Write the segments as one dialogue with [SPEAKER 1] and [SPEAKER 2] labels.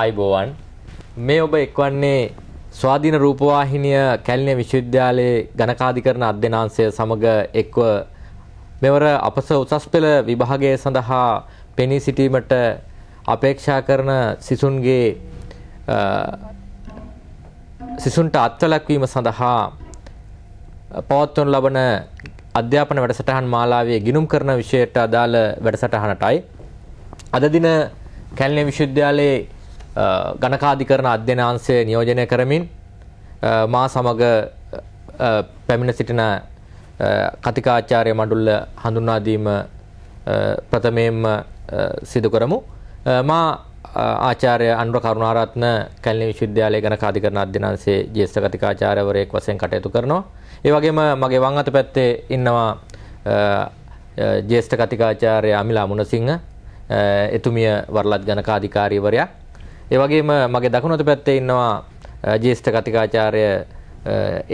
[SPEAKER 1] ආයිබෝවන් මේ ඔබ එක්වන්නේ ස්වාධීන රූපවාහිනිය කැලණිය විශ්වවිද්‍යාලයේ ගණකාධිකරණ අධ්‍යනාංශය සමග එක්ව මෙවර අපස උසස් පෙළ විභාගය සඳහා පෙනී සිටීමට අපේක්ෂා කරන සිසුන්ගේ සිසුන්ට අත්වලක් වීම සඳහා පවත්වනු ලබන අධ්‍යාපන වැඩසටහන් මාලාවේ ගිණුම් කරන විෂයට අදාළ වැඩසටහනටයි අද දින කැලණිය විශ්වවිද්‍යාලයේ ගණකාධිකරණ අධ්‍යනාංශය නියෝජනය කරමින් මා සමග පැමිණ සිටින කතිකාචාර්ය මඩුල්ල හඳුන්වාදීම ප්‍රථමයෙන්ම සිදු කරමු. මා ආචාර්ය අනුර කරුණාරත්න කැලණි විශ්වවිද්‍යාලයේ ගණකාධිකරණ අධ්‍යනාංශයේ ජ්‍යෙෂ්ඨ කතිකාචාර්යවරයෙක් වශයෙන් කටයුතු කරනවා. ඒ වගේම මගේ වම් අත පැත්තේ ඉන්නවා ජ්‍යෙෂ්ඨ කතිකාචාර්ය අමිලා මුණසිංහ එතුමිය වරලත් ගණකාධිකාරීවරයා ඒ වගේම මගේ දකුණත පැත්තේ ඉන්නවා ජේෂ්ඨ කතිකාචාර්ය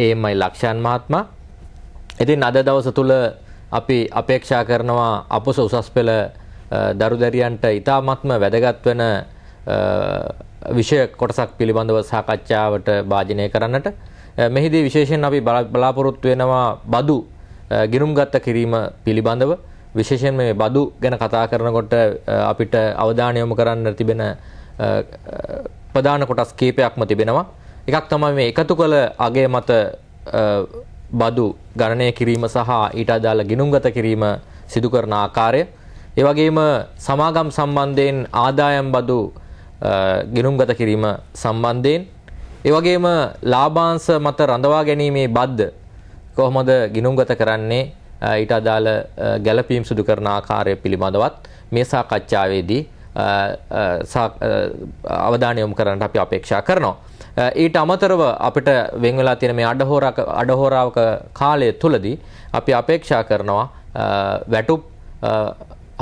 [SPEAKER 1] ඒමයි ලක්ෂයන් මහත්මා. ඉතින් අද දවස තුල අපි අපේක්ෂා කරනවා අපොස උසස් පෙළ දරු දැරියන්ට ඉතාමත්ම වැදගත් වෙන විෂය කොටසක් පිළිබඳව සාකච්ඡාවට භාජනය කරන්නට මෙහිදී විශේෂයෙන් අපි බලාපොරොත්තු වෙනවා බදු ගිනුම්ගත කිරීම පිළිබඳව විශේෂයෙන් මේ බදු ගැන කතා කරනකොට අපිට අවධානය යොමු කරන්න තිබෙන ප්‍රධාන කොටස් කීපයක්ම තිබෙනවා. එකක් තමයි මේ එකතු කළ අගය මත බදු ගණනය කිරීම සහ ඊට අදාළ ගිණුම්ගත කිරීම සිදු කරන ආකාරය. ඒ වගේම සමාගම් සම්බන්ධයෙන් ආදායම් බදු ගිණුම්ගත කිරීම සම්බන්ධයෙන් ඒ වගේම ලාභාංශ මත රඳවා ගැනීමේ බද්ද කොහොමද ගිණුම්ගත කරන්නේ ඊට අදාළ ගැළපීම් සිදු කරන ආකාරය පිළිබඳවත් මේ සාකච්ඡාවේදී අවධානය යොමු කරන්නට අපි අපේක්ෂා කරනවා. ඊට අමතරව අපිට වෙන් වෙලා තියෙන මේ අඩහෝරාක අඩහෝරාවක කාලය තුලදී අපි අපේක්ෂා කරනවා වැටුප්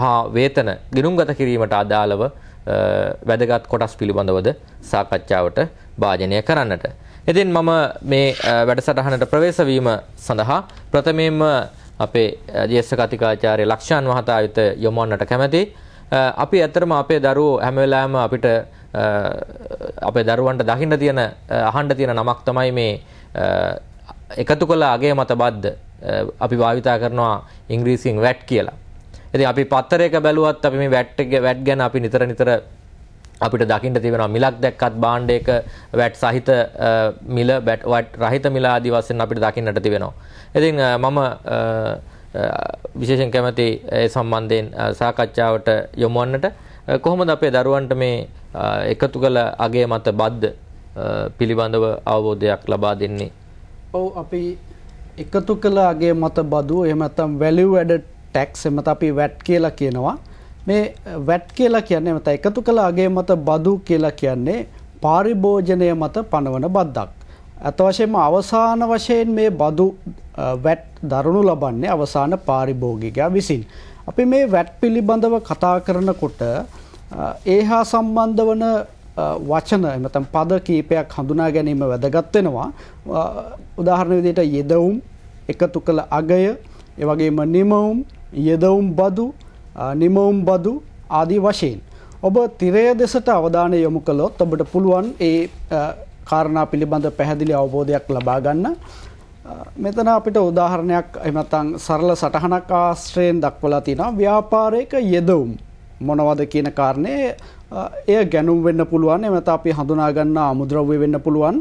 [SPEAKER 1] හා වේතන ගිනුම්ගත කිරීමට අදාළව වැදගත් කොටස් පිළිබඳවද සාකච්ඡාවට භාජනය කරන්නට. ඉතින් මම මේ වැඩසටහනට ප්‍රවේශ වීම සඳහා ප්‍රථමයෙන්ම අපේ ජේෂ්ඨ කතිකාචාර්ය ලක්ෂාන් මහතා වෙත යොමු වන්නට කැමැතියි. අපි ඇත්තරම අපේ දරුවෝ හැම වෙලාවෙම අපිට අපේ දරුවන්ට දකින්න තියෙන අහන්න තියෙන නමක් තමයි මේ එකතු කළ අගේ මතබද්ද අපි භාවිතා කරනවා ඉංග්‍රීසියෙන් වැට් කියලා. ඉතින් අපි පත්තරයක බැලුවත් අපි මේ වැට් එක වැට් ගැන අපි නිතර නිතර අපිට දකින්න තිබෙනවා මිලක් දැක්කත් බාණ්ඩයක වැට් සහිත මිල වැට් රහිත මිල ආදී වශයෙන් අපිට දකින්නට තිබෙනවා. ඉතින් මම විශේෂයෙන් කැමති ඒ සම්බන්ධයෙන් සාකච්ඡාවට යොමු වන්නට කොහොමද අපේ දරුවන්ට මේ එකතු කළ අගේ මත බද්ද පිළිබඳව අවබෝධයක් ලබා දෙන්නේ?
[SPEAKER 2] ඔව් අපි එකතු කළ අගේ මත බදු එහෙම නැත්නම් value added tax එහෙම අපි VAT කියලා කියනවා. මේ VAT කියලා කියන්නේ නැත්නම් එකතු කළ අගේ මත බදු කියලා කියන්නේ පාරිභෝජනය මත පනවන බද්දක්. අතවශයෙන්ම අවසාන වශයෙන් මේ බදු වැට් දරුණු ලබන්නේ අවසාන පාරිභෝගිකයා විසින්. අපි මේ වැට් පිළිබඳව කතා කරනකොට ඒ හා සම්බන්ධ වන වචන එමතම් පද කීපයක් හඳුනා ගැනීම වැදගත් වෙනවා. උදාහරණ විදිහට යෙදවුම් එකතු කළ අගය, ඒ වගේම නිමවුම්, යෙදවුම් බදු, නිමවුම් බදු ආදී වශයෙන් ඔබ තිරය දෙසට අවධානය යොමු කළොත් ඔබට පුළුවන් ඒ කාරණා පිළිබඳ පැහැදිලි අවබෝධයක් ලබා ගන්න. මෙතන අපිට උදාහරණයක් එමතන් සරල සටහනක් ආශ්‍රයෙන් දක්වලා තිනා ව්‍යාපාරයක යෙදවුම් මොනවද කියන කාරණය එය ගැනුම් වෙන්න පුළුවන් එමත අපි හඳුනාගන්න අමුද්‍රව්‍ය වෙන්න පුළුවන්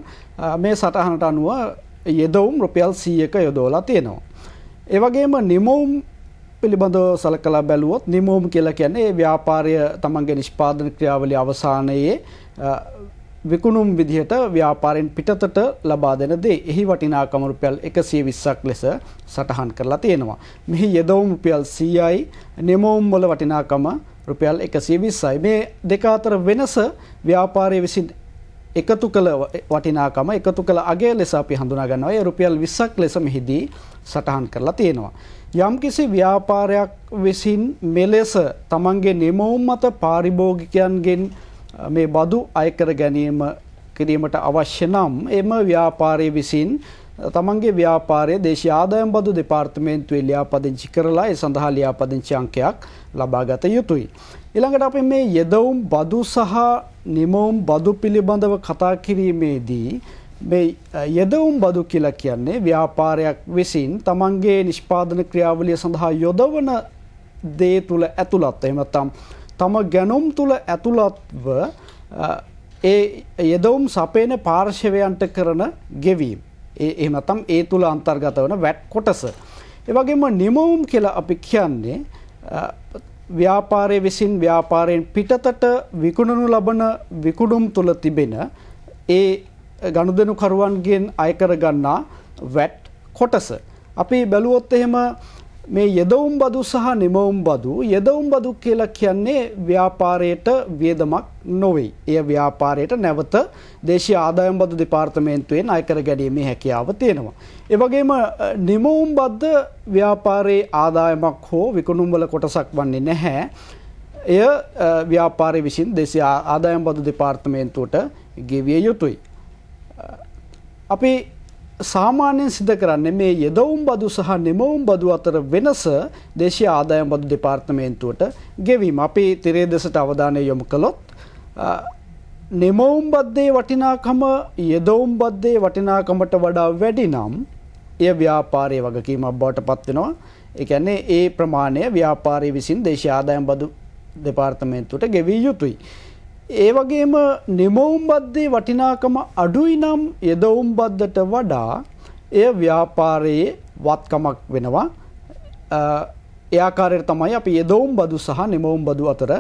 [SPEAKER 2] මේ සටහනට අනුව යෙදවුම් රුපියල් සීයක යොදෝලා තියෙනවා. ඒවගේම නිමවුම් පිළිබඳව සලකලා බැලුවොත් නිමෝම් කියලා කියන්නේ ඒ ව්‍යාපාරය තමන්ගේ නිෂ්පාදන ක්‍රියාවලිය අවසානයේ විකුණුම් විදිහට ව්‍යාපාරෙන් පිටතට ලබා දෙන දේ එහි වටිනාකම රුපියල් 120ක් ලෙස සටහන් කරලා තියෙනවා. මෙහි යෙදවුම් රුපියල් 100යි නෙමවුම් වල වටිනාකම රුපියල් 120යි. මේ දෙක අතර වෙනස ව්‍යාපාරයේ විසින් එකතු කළ වටිනාකම එකතු කළ අගය ලෙස අපි හඳුනා ගන්නවා. ඒ රුපියල් 20ක් ලෙස මෙහිදී සටහන් කරලා තියෙනවා. යම්කිසි ව්‍යාපාරයක් විසින් මෙලෙස තමන්ගේ නෙමවුම් මත පාරිභෝගිකයන්ගෙන් මේ බදු අය කර ගැනීම කිරීමට අවශ්‍ය නම් එම ව්‍යාපාරයේ විසින් තමන්ගේ ව්‍යාපාරයේ දේශීය ආදායම් බදු දෙපාර්තමේන්තුවේ ලියාපදිංචි කරලා ඒ සඳහා ලියාපදිංචි අංකයක් ලබා ගත යුතුයි. ඊළඟට අපි මේ යෙදවුම් බදු සහ නිමවුම් බදු පිළිබඳව කතා කිරීමේදී මේ යෙදවුම් බදු කියලා කියන්නේ ව්‍යාපාරයක් විසින් තමන්ගේ නිෂ්පාදන ක්‍රියාවලිය සඳහා යොදවන දේ තුල ඇතුළත් එහෙම නැත්නම් තම ගැනුම් තුළ ඇතුළත්ව ඒ යෙදවුම් සපේන පාර්ශවයන්ට කරන ගෙවීම්. එහමතම් ඒ තුළ අන්තර්ගත වන වැට් කොටස. එවගේම නිමවුම් කියලා අපි කියන්නේ ව්‍යාපාරය විසින් ව්‍යාපාරයෙන් පිටතට විකුණනු ලබන විකුණුම් තුළ තිබෙන ඒ ගණුදෙනුකරුවන්ගෙන් අයකර ගන්නා වැට් කොටස. අපි බැලුවොත් එහෙම මේ යෙදවුම් බදු සහ නිමවුම් බදු යෙදවුම් බදු කියලා කියන්නේ ව්‍යාපාරයට වියදමක් නොවේ. එය ව්‍යාපාරයට නැවත දේශීය ආදායම් බදු දෙපාර්තමේන්තුවෙන් අයකර ගැනීමේ හැකියාව තියෙනවා. ඒ වගේම නිමවුම් බද්ද ව්‍යාපාරයේ ආදායමක් හෝ විකුණුම් වල කොටසක් වන්නේ නැහැ. එය ව්‍යාපාරයේ විසින් දේශීය ආදායම් බදු දෙපාර්තමේන්තුවට ගෙවිය යුතුයි. අපි සාමාන්‍යයෙන් සිද කරන්නේ මේ යෙදවුම් බදු සහ නිමවුම් බදු අතර වෙනස දේශීය ආදායම් බදු දෙපාර්තමේන්තුවට ගෙවීම. අපි තිරේ දෙසට අවධානය යොමු කළොත් නිමවුම් බද්දේ වටිනාකම යෙදවුම් බද්දේ වටිනාකමට වඩා වැඩි නම් එය ව්‍යාපාරයේ වගකීමක් බවට පත් වෙනවා. ඒ කියන්නේ ඒ ප්‍රමාණය ව්‍යාපාරයේ විසින් දේශීය ආදායම් බදු දෙපාර්තමේන්තුවට ගෙවිය යුතුයි. ඒ වගේම නිමවුම් බද්දේ වටිනාකම අඩුයි නම් යදවුම් බද්දට වඩා එය ව්‍යාපාරයේ වත්කමක් වෙනවා. ඒ ආකාරයට තමයි අපි යදවුම් බදු සහ නිමවුම් බදු අතර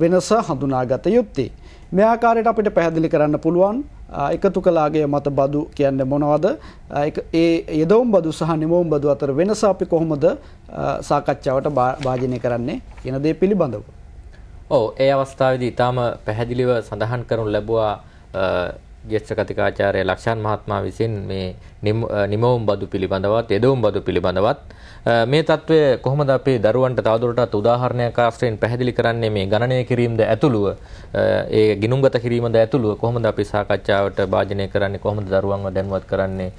[SPEAKER 2] වෙනස හඳුනාගත යුත්තේ. මේ ආකාරයට අපිට පැහැදිලි කරන්න පුළුවන් එකතු කලාගේ මත බදු කියන්නේ මොනවද? ඒ යදවුම් බදු සහ නිමවුම් බදු අතර වෙනස අපි කොහොමද සාකච්ඡාවට භාජනය කරන්නේ කියන දේ පිළිබඳව.
[SPEAKER 1] ඔව් ඒ අවස්ථාවේදී ඊටාම පැහැදිලිව සඳහන් කරනු ලැබුවා ජ්‍යෙෂ්ඨ කතිකාචාර්ය ලක්ෂාන් මහත්මයා විසින් මේ නිමවුම් බදු පිළිබඳවත් එදවුම් බදු පිළිබඳවත් මේ తත්වය කොහොමද අපේ දරුවන්ට තවදුරටත් උදාහරණයක් ආශ්‍රයෙන් පැහැදිලි කරන්නේ මේ ගණනය කිරීමද ඇතුළුව ඒ ගිනුම්ගත කිරීමද ඇතුළුව කොහොමද අපි සාකච්ඡාවට භාජනය කරන්නේ කොහොමද දරුවන්ව දැනුවත් කරන්නේ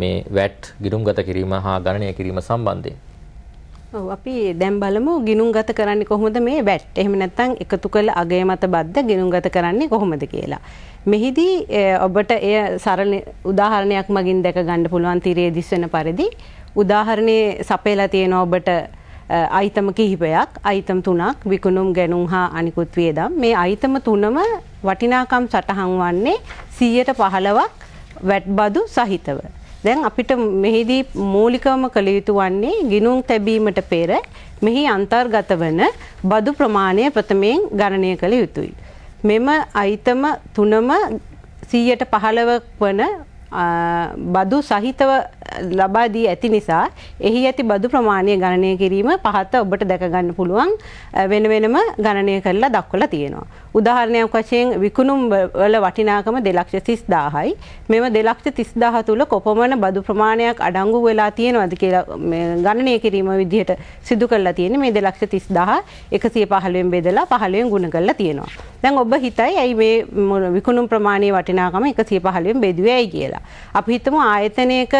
[SPEAKER 1] මේ වැට් ගිනුම්ගත කිරීම හා ගණනය කිරීම සම්බන්ධයෙන්
[SPEAKER 3] ඔව් අපි දැන් බලමු ගිනුම්ගත කරන්නේ කොහොමද මේ බැට්. එහෙම නැත්නම් එකතු කළ අගය මත බද්ද ගිනුම්ගත කරන්නේ කොහොමද කියලා. මෙහිදී ඔබට එය සරල උදාහරණයක් මගින් දැක ගන්න පුළුවන් තිරයේ දිස් වෙන පරිදි උදාහරණේ සපයලා තියෙනවා ඔබට අයිතම කිහිපයක් අයිතම් තුනක් විකුණුම් ගැනුම් හා අනිකුත් වියදම් මේ අයිතම තුනම වටිනාකම් සටහන් වන්නේ 100ට 15ක් වැට්බදු සහිතව දැන් අපිට මෙහිදී මූලිකවම කළ යුතු වන්නේ ගිනුම් තැබීමට පෙර මෙහි අන්තර්ගත වන බදු ප්‍රමාණය ප්‍රථමයෙන් ගණනය කළ යුතුයි. මෙම අයිතම තුනම සීයට පහළව වන බදු සහිතව ලබා දී ඇති නිසා එහි ඇති බදු ප්‍රමාණය ගණනය කිරීම පහත ඔබට දැක ගන්න පුළුවන් වෙන වෙනම ගණනය කරලා දක්වලා තියෙනවා. උදාහරණයක් වශයෙන් විකුණුම් වල වටිනාකම 230000යි. මෙම 230000 තුල කොපමණ බදු ප්‍රමාණයක් අඩංගු වෙලා තියෙනවද කියලා ගණනය කිරීම විදිහට සිදු කරලා තියෙන්නේ මේ 230000 115න් බෙදලා 15න් ගුණ කරලා තියෙනවා. දැන් ඔබ හිතයි ඇයි මේ විකුණුම් ප්‍රමාණයේ වටිනාකම 115න් බෙදුවේ ඇයි කියලා. අපි හිතමු ආයතනයක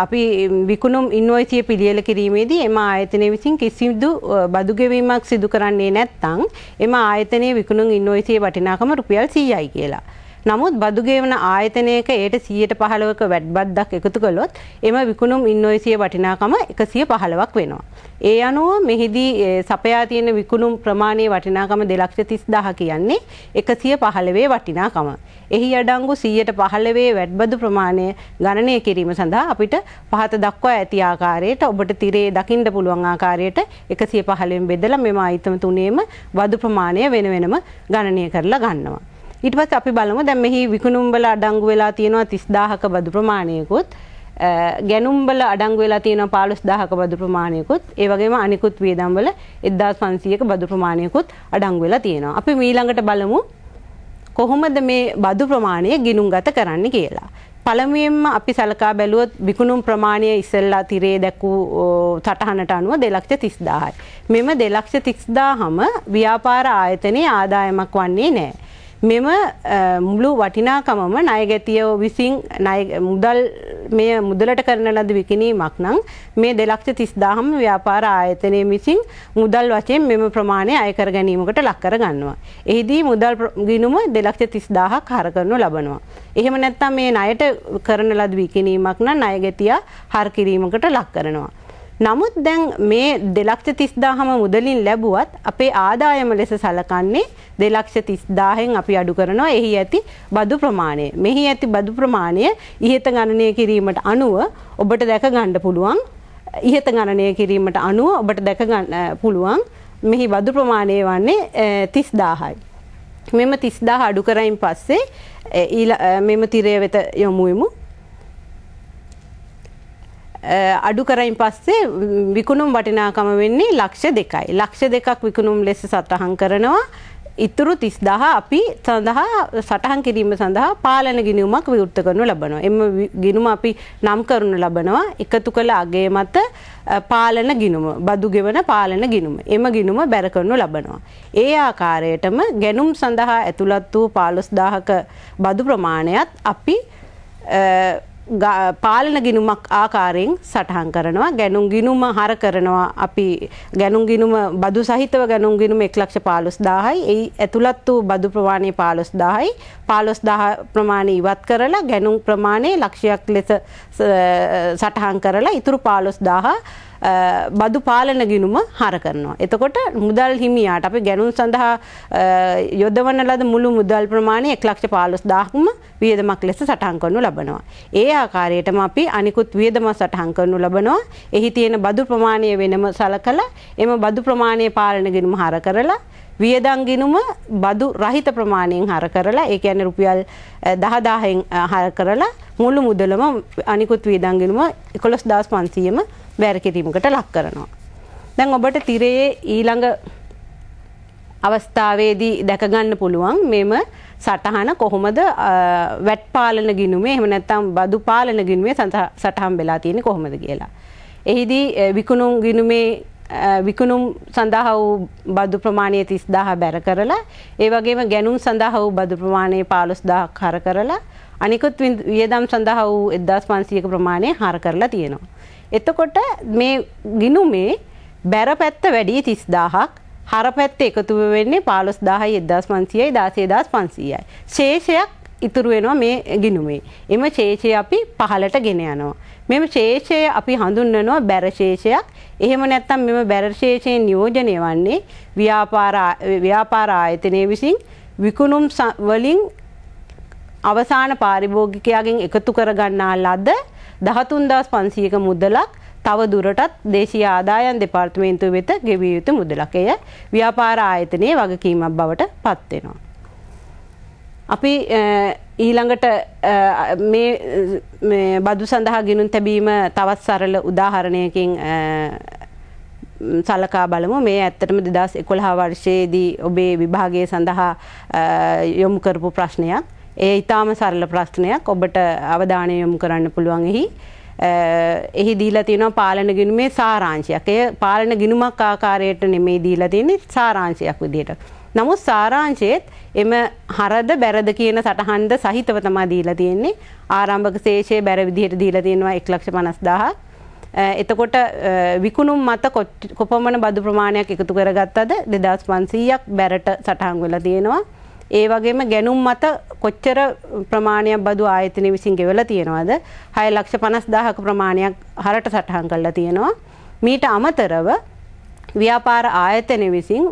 [SPEAKER 3] අපි විකුණුම් ඉන්වොයිසිය පිළියෙල කිරීමේදී එම ආයතනය විසින් කිසිදු බදු ගෙවීමක් සිදු කරන්නේ නැත්නම් එම ආයතනයේ විකුණුම් ඉන්වොයිසියේ වටිනාකම රුපියල් 100යි කියලා. නමුත් බදුගේවන ආයතනයක ඒයට සියයට පහළවක වැඩ්බද්දක් එකතු කළොත් එම විකුණුම් ඉන්නොයිසිය වටිනාකම එකසිය පහළවක් වෙනවා. ඒ අනුව මෙහිදී සපයා තියෙන විකුණුම් ප්‍රමාණය වටිනාකම දෙලක්ෂ තිස් දහ කියන්නේ එකසිය පහළවේ වටිනාකම. එහි අඩංගු සීයට පහළවේ වැඩ්බදු ප්‍රමාණය ගණනය කිරීම සඳහා අපිට පහත දක්වා ඇති ආකාරයට ඔබට තිරේ දකිින්ට පුළුවන් ආකාරයට එකසිය පහළෙන් බෙදල මෙම අයිතම තුනේම වදු ප්‍රමාණය වෙන වෙනම ගණනය කරලා ගන්නවා. ඊට පස්සේ අපි බලමු දැන් මෙහි විකුණුම්බල අඩංගු වෙලා තියෙනවා 30000ක බදු ප්‍රමාණයකුත් ගැනුම්බල අඩංගු වෙලා තියෙනවා 15000ක බදු ප්‍රමාණයකුත් ඒ වගේම අනිකුත් වියදම්වල 1500ක බදු ප්‍රමාණයකුත් අඩංගු වෙලා තියෙනවා. අපි ඊළඟට බලමු කොහොමද මේ බදු ප්‍රමාණය ගිණුම්ගත කරන්න කියලා. පළමුවෙන්ම අපි සලකා බැලුවොත් විකුණුම් ප්‍රමාණය ඉස්සෙල්ලා තිරේ දැක්වූ සටහනට අනුව දෙලක්ෂ තිස්දාහයි. මෙම දෙලක්ෂ තිස්දාහම ව්‍යාපාර ආයතනයේ ආදායමක් වන්නේ නෑ. මෙම මුළු වටිනාකමම ණයගැතියෝ විසින් මුදල් මෙය මුදලට කරන ලද විකිණීමක් නම් මේ 230000ම ව්‍යාපාර ආයතනය විසින් මුදල් වශයෙන් මෙම ප්‍රමාණය අය කර ගැනීමකට ලක් කර ගන්නවා. එෙහිදී මුදල් ගිණුම 230000ක් හර කරනු ලබනවා. එහෙම නැත්නම් මේ ණයට කරන ලද විකිණීමක් නම් ණයගැතියා හර කිරීමකට ලක් කරනවා. නමුත් දැන් මේ දෙලක්ෂ තිස්දාහම මුදලින් ලැබුවත් අපේ ආදායම ලෙස සලකන්නේ දෙලක්ෂ තිස්දාහෙන් අපි අඩු කරනවා එහි ඇති බදු ප්‍රමාණය. මෙහි ඇති බදු ප්‍රමාණය ඉහත ගණනය කිරීමට අනුව ඔබට දැක ගණ්ඩ පුළුවන් ඉහත ගණනය කිරීමට අනුව ඔබට දැක පුළුවන් මෙහි බදු ප්‍රමාණය වන්නේ තිස්දාහයි. මෙම තිස්දා අඩු කරයින් පස්සේ මෙම තිරය වෙත යොමුුවමු අඩු කරයින් පස්සේ විකුණුම් වටිනාකම වෙන්නේ ලක්ෂ දෙකයි. ලක්ෂ දෙකක් විකුණුම් ලෙස සටහන් කරනවා. ඉතුරු තිස්දාහ අපි සඳහා සටහන් කිරීම සඳහා පාලන ගිනිුමක් විවෘත්ත කරනු ලබනවා. එම ගිනුම අපි නම් කරනු ලබනවා එකතු කළ අගේ මත පාලන ගිනුම බදු ගෙවන පාලන ගිනුම. එම ගිනුම බැර කරනු ලබනවා. ඒ ආකාරයටම ගැනුම් සඳහා ඇතුළත් වූ පාලොස්දාහක බදු ප්‍රමාණයත් අපි පාලන ගිනුමක් ආකාරයෙන් සටහන් කරනවා ගැනුම් ගිනුම හර කරනවා අපි ගැනුම් ගිනුම බදු සහිතව ගැනුම් ගිනුම එක් ලක්ෂ පාලොස් දාහයි එයි ඇතුළත් වූ බදු ප්‍රමාණය පාලොස් දාහයි පාලොස් දාහ ප්‍රමාණය ඉවත් කරලා ගැනුම් ප්‍රමාණය ලක්ෂයක් ලෙස සටහන් කරලා ඉතුරු පාලොස් දාහ බදු පාලන ගිණුම හර කරනවා. එතකොට මුදල් හිමියාට අපි ගැනුම් සඳහා යොදවන ලද මුළු මුදල් ප්‍රමාණය 115000ක්ම වියදමක් ලෙස සටහන් කරනු ලබනවා. ඒ ආකාරයටම අපි අනිකුත් වියදම සටහන් කරනු ලබනවා. එහි තියෙන බදු ප්‍රමාණය වෙනම සලකලා එම බදු ප්‍රමාණය පාලන ගිණුම හර කරලා වියදම් ගිණුම බදු රහිත ප්‍රමාණයෙන් හර කරලා ඒ කියන්නේ රුපියල් 10000න් හර කරලා මුළු මුදලම අනිකුත් වියදම් ගිණුම 11500ම බෑරකිරීමකට ලක් කරනවා. දැන් ඔබට තිරයේ ඊළඟ අවස්ථාවේදී දැකගන්න පුළුවන් මෙම සටහන කොහොමද වැට් පාලන ගිනුමේ එහෙම නැත්නම් බදු පාලන ගිනුමේ සටහන් වෙලා තියෙන්නේ කොහොමද කියලා. එහිදී විකුණුම් ගිනුමේ විකුණුම් සඳහා වූ බදු ප්‍රමාණය 30000 බැර කරලා ඒ වගේම ගැනුම් සඳහා වූ බදු ප්‍රමාණය 15000ක් හර කරලා අනිකුත් වියදම් සඳහා වූ 1500ක ප්‍රමාණය හර කරලා තියෙනවා. එතකොට මේ ගිනුමේ බැර පැත්ත වැඩිය තිස් දාහක් හර පැත්ත එකතු වෙන්නේ පාලොස් දාහයි එදස් පන්සියයි දාසේ දස් පන්සීයයි. ශේෂයක් ඉතුරු වෙනවා මේ ගිනුමේ. එම ශේෂය අපි පහලට ගෙන යනවා. මෙම ශේෂය අපි හඳුන්වනවා බැරශේෂයක්. එහෙම නැත්නම් මෙම බැරශේෂයෙන් නියෝජනය වන්නේ ව්‍යාපාර ව්‍යාපාර ආයතනය විසින් විකුණුම් වලින් අවසාන පාරිභෝගිකයාගෙන් එකතු කරගන්නා ලද දහතුන්දස් පන්සියක මුදලක් තව දුරටත් දේශීය ආදායම් දෙපාර්තමේන්තුව වෙත ගෙවිය යුතු මුදලක්. එය ව්‍යාපාර ආයතනයේ වගකීමක් බවට පත් වෙනවා. අපි ඊළඟට මේ බදු සඳහා ගිනුම් තැබීම තවත් සරල උදාහරණයකින් සලකා බලමු මේ ඇත්තටම දෙදස් එකොළහා වර්ෂයේදී ඔබේ විභාගය සඳහා යොමු කරපු ප්‍රශ්නයක්. ඒ ඉතාම සරල ප්‍රශ්නයක් ඔබට අවධානය යොමු කරන්න පුළුවන් එහි එහි දීලා තියෙනවා පාලන ගිණුමේ සාරාංශයක්. එය පාලන ගිණුමක් ආකාරයට නෙමෙයි දීලා තියෙන්නේ සාරාංශයක් විදිහට. නමුත් සාරාංශයේත් එම හරද බැරද කියන සටහන්ද සහිතව තමයි දීලා තියෙන්නේ. ආරම්භක ශේෂයේ බැර විදිහට දීලා තියෙනවා 150000ක්. එතකොට විකුණුම් මත කොපමණ බදු ප්‍රමාණයක් එකතු කරගත්තද 2500ක් බැරට සටහන් වෙලා තියෙනවා. ඒ වගේම ගැනුම් මත කොච්චර ප්‍රමාණයක් බදු ආයතන විසින් ගෙවලා තියෙනවද? 6 ලක්ෂ 50000ක ප්‍රමාණයක් හරට සටහන් කරලා තියෙනවා. මීට අමතරව ව්‍යාපාර ආයතන විසින්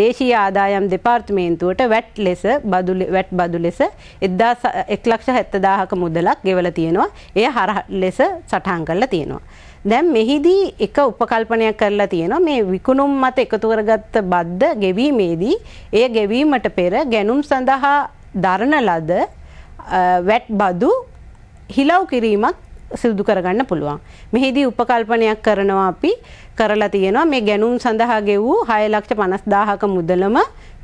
[SPEAKER 3] දේශීය ආදායම් දෙපාර්තමේන්තුවට වැට් ලෙස බදු වැට් බදු ලෙස 170000ක මුදලක් ගෙවලා තියෙනවා. එය හර ලෙස සටහන් කරලා තියෙනවා. දැන් මෙහිදී එක උපකල්පනයක් කරලා තියෙනවා මේ විකුණුම් මත එකතු කරගත්ත බද්ද ගෙවීමේදී එය ගෙවීමට පෙර ගැනුම් සඳහා දරන ලද වැට් බදු හිලව් කිරීමක් සිදු කරගන්න පුළුවන්. මෙහිදී උපකල්පනයක් කරනවා අපි කරලා තියෙනවා මේ ගැනුම් සඳහා ගෙවූ 6,50,000ක මුදලම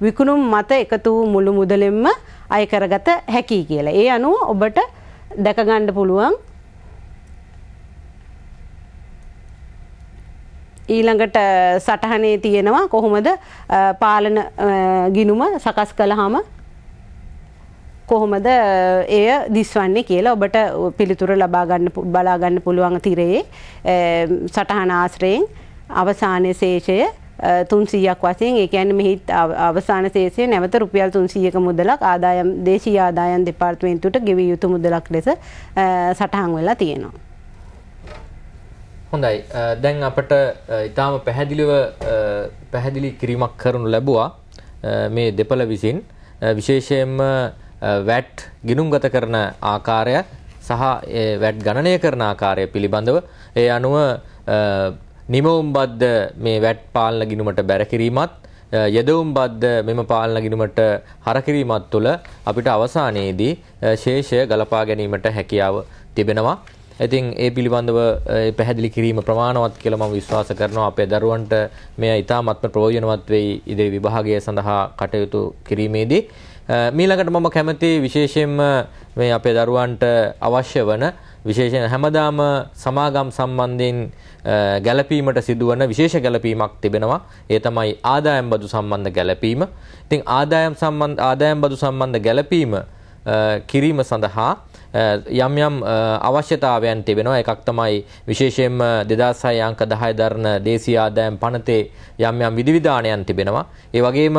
[SPEAKER 3] විකුණුම් මත එකතු වූ මුළු මුදලෙන්ම අය කරගත හැකියි කියලා. ඒ අනුව ඔබට දැක ගන්න පුළුවන් ඊළඟට සටහනේ තියෙනවා කොහොමද පාලන ගිනුම සකස් කළාම කොහොමද එය දිස්වන්නේ කියලා ඔබට පිළිතුර ලබා ගන්න බලා ගන්න පුළුවන් තිරයේ සටහන ආශ්‍රයෙන් අවසානයේ ශේෂය 300ක් වශයෙන් ඒ කියන්නේ මෙහි අවසාන ශේෂය නැවත රුපියල් 300ක මුදලක් ආදායම් දේශීය ආදායම් දෙපාර්තමේන්තුවට ගෙවිය යුතු මුදලක් ලෙස සටහන් වෙලා තියෙනවා
[SPEAKER 1] හොඳයි දැන් අපට ඉතාම පැහැදිලිව පැහැදිලි කිරීමක් කරනු ලැබුවා මේ දෙපළ විසින් විශේෂයෙන්ම වැට් ගිනුම්ගත කරන ආකාරය සහ වැට් ගණනය කරන ආකාරය පිළිබඳව ඒ අනුව නිමවුම්බද්ද මේ වැට් පාලන ගිනුමට බැරකිරීමත් යෙදවුම්බද්ද මෙම පාලන ගිනුමට හරකිරීමත් තුළ අපිට අවසානයේදී ශේෂය ගලපා ගැනීමට හැකියාව තිබෙනවා ඉතින් ඒ පිළිබඳව පැහැදිලි කිරීම ප්‍රමාණවත් කියලා මම විශ්වාස කරනවා අපේ දරුවන්ට මෙය ඉතාමත්ම ප්‍රයෝජනවත් වෙයි ඉදිරි විභාගය සඳහා කටයුතු කිරීමේදී මීළඟට මම කැමති විශේෂයෙන්ම මේ අපේ දරුවන්ට අවශ්‍ය වන විශේෂයෙන් හැමදාම සමාගම් සම්බන්ධයෙන් ගැළපීමට සිදුවන විශේෂ ගැළපීමක් තිබෙනවා. ඒ තමයි ආදායම් බදු සම්බන්ධ ගැළපීම. ඉතින් ආදායම් සම්බන්ධ ආදායම් බදු සම්බන්ධ ගැළපීම කිරීම සඳහා යම් යම් අවශ්‍යතාවයන් තිබෙනවා එකක් තමයි විශේෂයෙන්ම 2006 අංක 10 දරන දේශීය ආදායම් පනතේ යම් යම් විධිවිධානයන් තිබෙනවා ඒ වගේම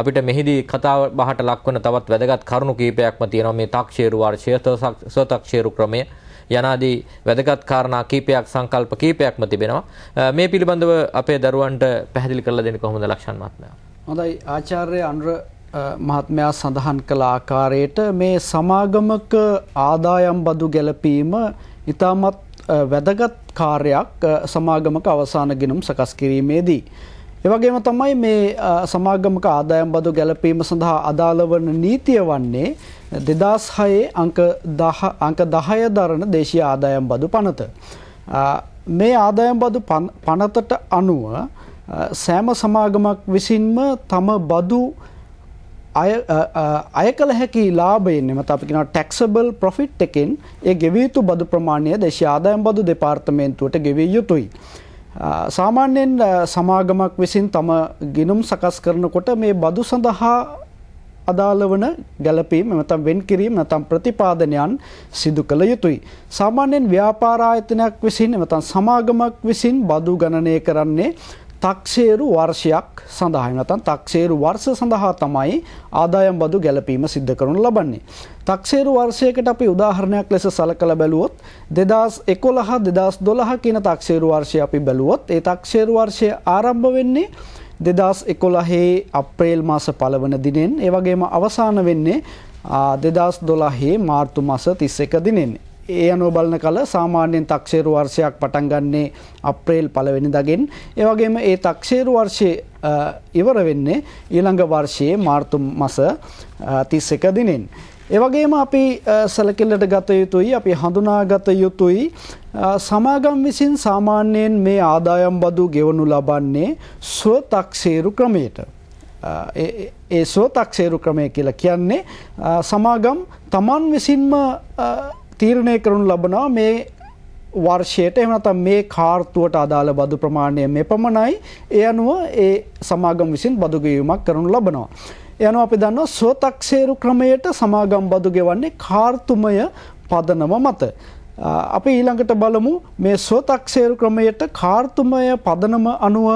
[SPEAKER 1] අපිට මෙහිදී කතා බහට ලක්වන තවත් වැදගත් කරුණු කිහිපයක්ම තියෙනවා මේ 탁ෂේරු වර්ෂය සෝ탁ෂේරු ක්‍රමය යනාදී වැදගත් කාරණා කීපයක් සංකල්ප කීපයක්ම තිබෙනවා මේ පිළිබඳව අපේ දරුවන්ට පැහැදිලි කරලා දෙන්න කොහොමද ලක්ෂණ මහත්මයා
[SPEAKER 2] හොඳයි ආචාර්ය අනුර මහත්මයා සඳහන් කළ ආකාරයට මේ සමාගමක ආදායම් බදු ගැලපීම ඉතාමත් වැදගත් කාර්යයක් සමාගමක අවසාන ගිනුම් සකස් කිරීමේදී. එවගේම තමයි මේ සමාගමක ආදායම් බදු ගැලපීම සඳහා අදාළ වන නීතිය වන්නේ 2006 අංක 10 අංක 10 දරන දේශීය ආදායම් බදු පනත. මේ ආදායම් බදු පනතට අනුව සෑම සමාගමක් විසින්ම තම බදු අය කළ හැකි ලාබයෙන් එමත අපිකෙන ටැක්සබල් ප්‍රොෆිට් එකෙන් ඒ ගෙවීතු බදු ප්‍රමාණය දේශාදායම් බදු දෙපාර්තමේන්තුවට ගෙවිය යුතුයි. සාමාන්‍යයෙන් සමාගමක් විසින් තම ගිනුම් සකස් කරනකොට මේ බදු සඳහා අදාළ වන ගැලපීම නැත්නම් වෙන් කිරීම නැත්නම් ප්‍රතිපාදනයන් සිදු කළ යුතුයි. සාමාන්‍යයෙන් ව්‍යාපාර ආයතනයක් විසින් නැත්නම් සමාගමක් විසින් බදු ගණනය කරන්නේ තක්ෂේරු වර්ෂයක් සඳහා නැත්නම් තක්ෂේරු වර්ෂ සඳහා තමයි ආදායම් බදු ගැළපීම සිද්ධ කරනු ලබන්නේ. තක්ෂේරු වර්ෂයකට අපි උදාහරණයක් ලෙස සලකලා බැලුවොත් 2011 2012 කියන තක්ෂේරු වර්ෂය අපි බැලුවොත් ඒ තක්ෂේරු වර්ෂය ආරම්භ වෙන්නේ 2011 අප්‍රේල් මාස පළවන දිනෙන් ඒ වගේම අවසාන වෙන්නේ 2012 මාර්තු මාස 31 දිනෙන්. ඒ අනුව බලන කල සාමාන්‍යයෙන් තක්ෂේරු වර්ෂයක් පටන් ගන්නේ අප්‍රේල් පළවෙනිදාගෙන් ඒ වගේම ඒ තක්ෂේරු වර්ෂයේ ඉවර වෙන්නේ ඊළඟ වර්ෂයේ මාර්තු මාස 31 දිනෙන් ඒ වගේම අපි සැලකිල්ලට ගත යුතුයි අපි හඳුනාගත යුතුයි සමාගම් විසින් සාමාන්‍යයෙන් මේ ආදායම් බදු ගෙවනු ලබන්නේ ස්වතක්ෂේරු ක්‍රමයට ඒ ස්වතක්ෂේරු ක්‍රමය කියලා කියන්නේ සමාගම් තමන් විසින්ම තීරණය කරනු ලබනවා මේ වර්ෂයට එහෙම නැත්නම් මේ කාර්තුවට අදාළ බදු ප්‍රමාණය මෙපමණයි ඒ අනුව ඒ සමාගම් විසින් බදු ගෙවීමක් කරනු ලබනවා. ඒ අනුව අපි දන්නවා සෝතක්සේරු ක්‍රමයට සමාගම් බදු ගෙවන්නේ කාර්තුමය පදනම මත. අපි ඊළඟට බලමු මේ සෝතක්සේරු ක්‍රමයට කාර්තුමය පදනම අනුව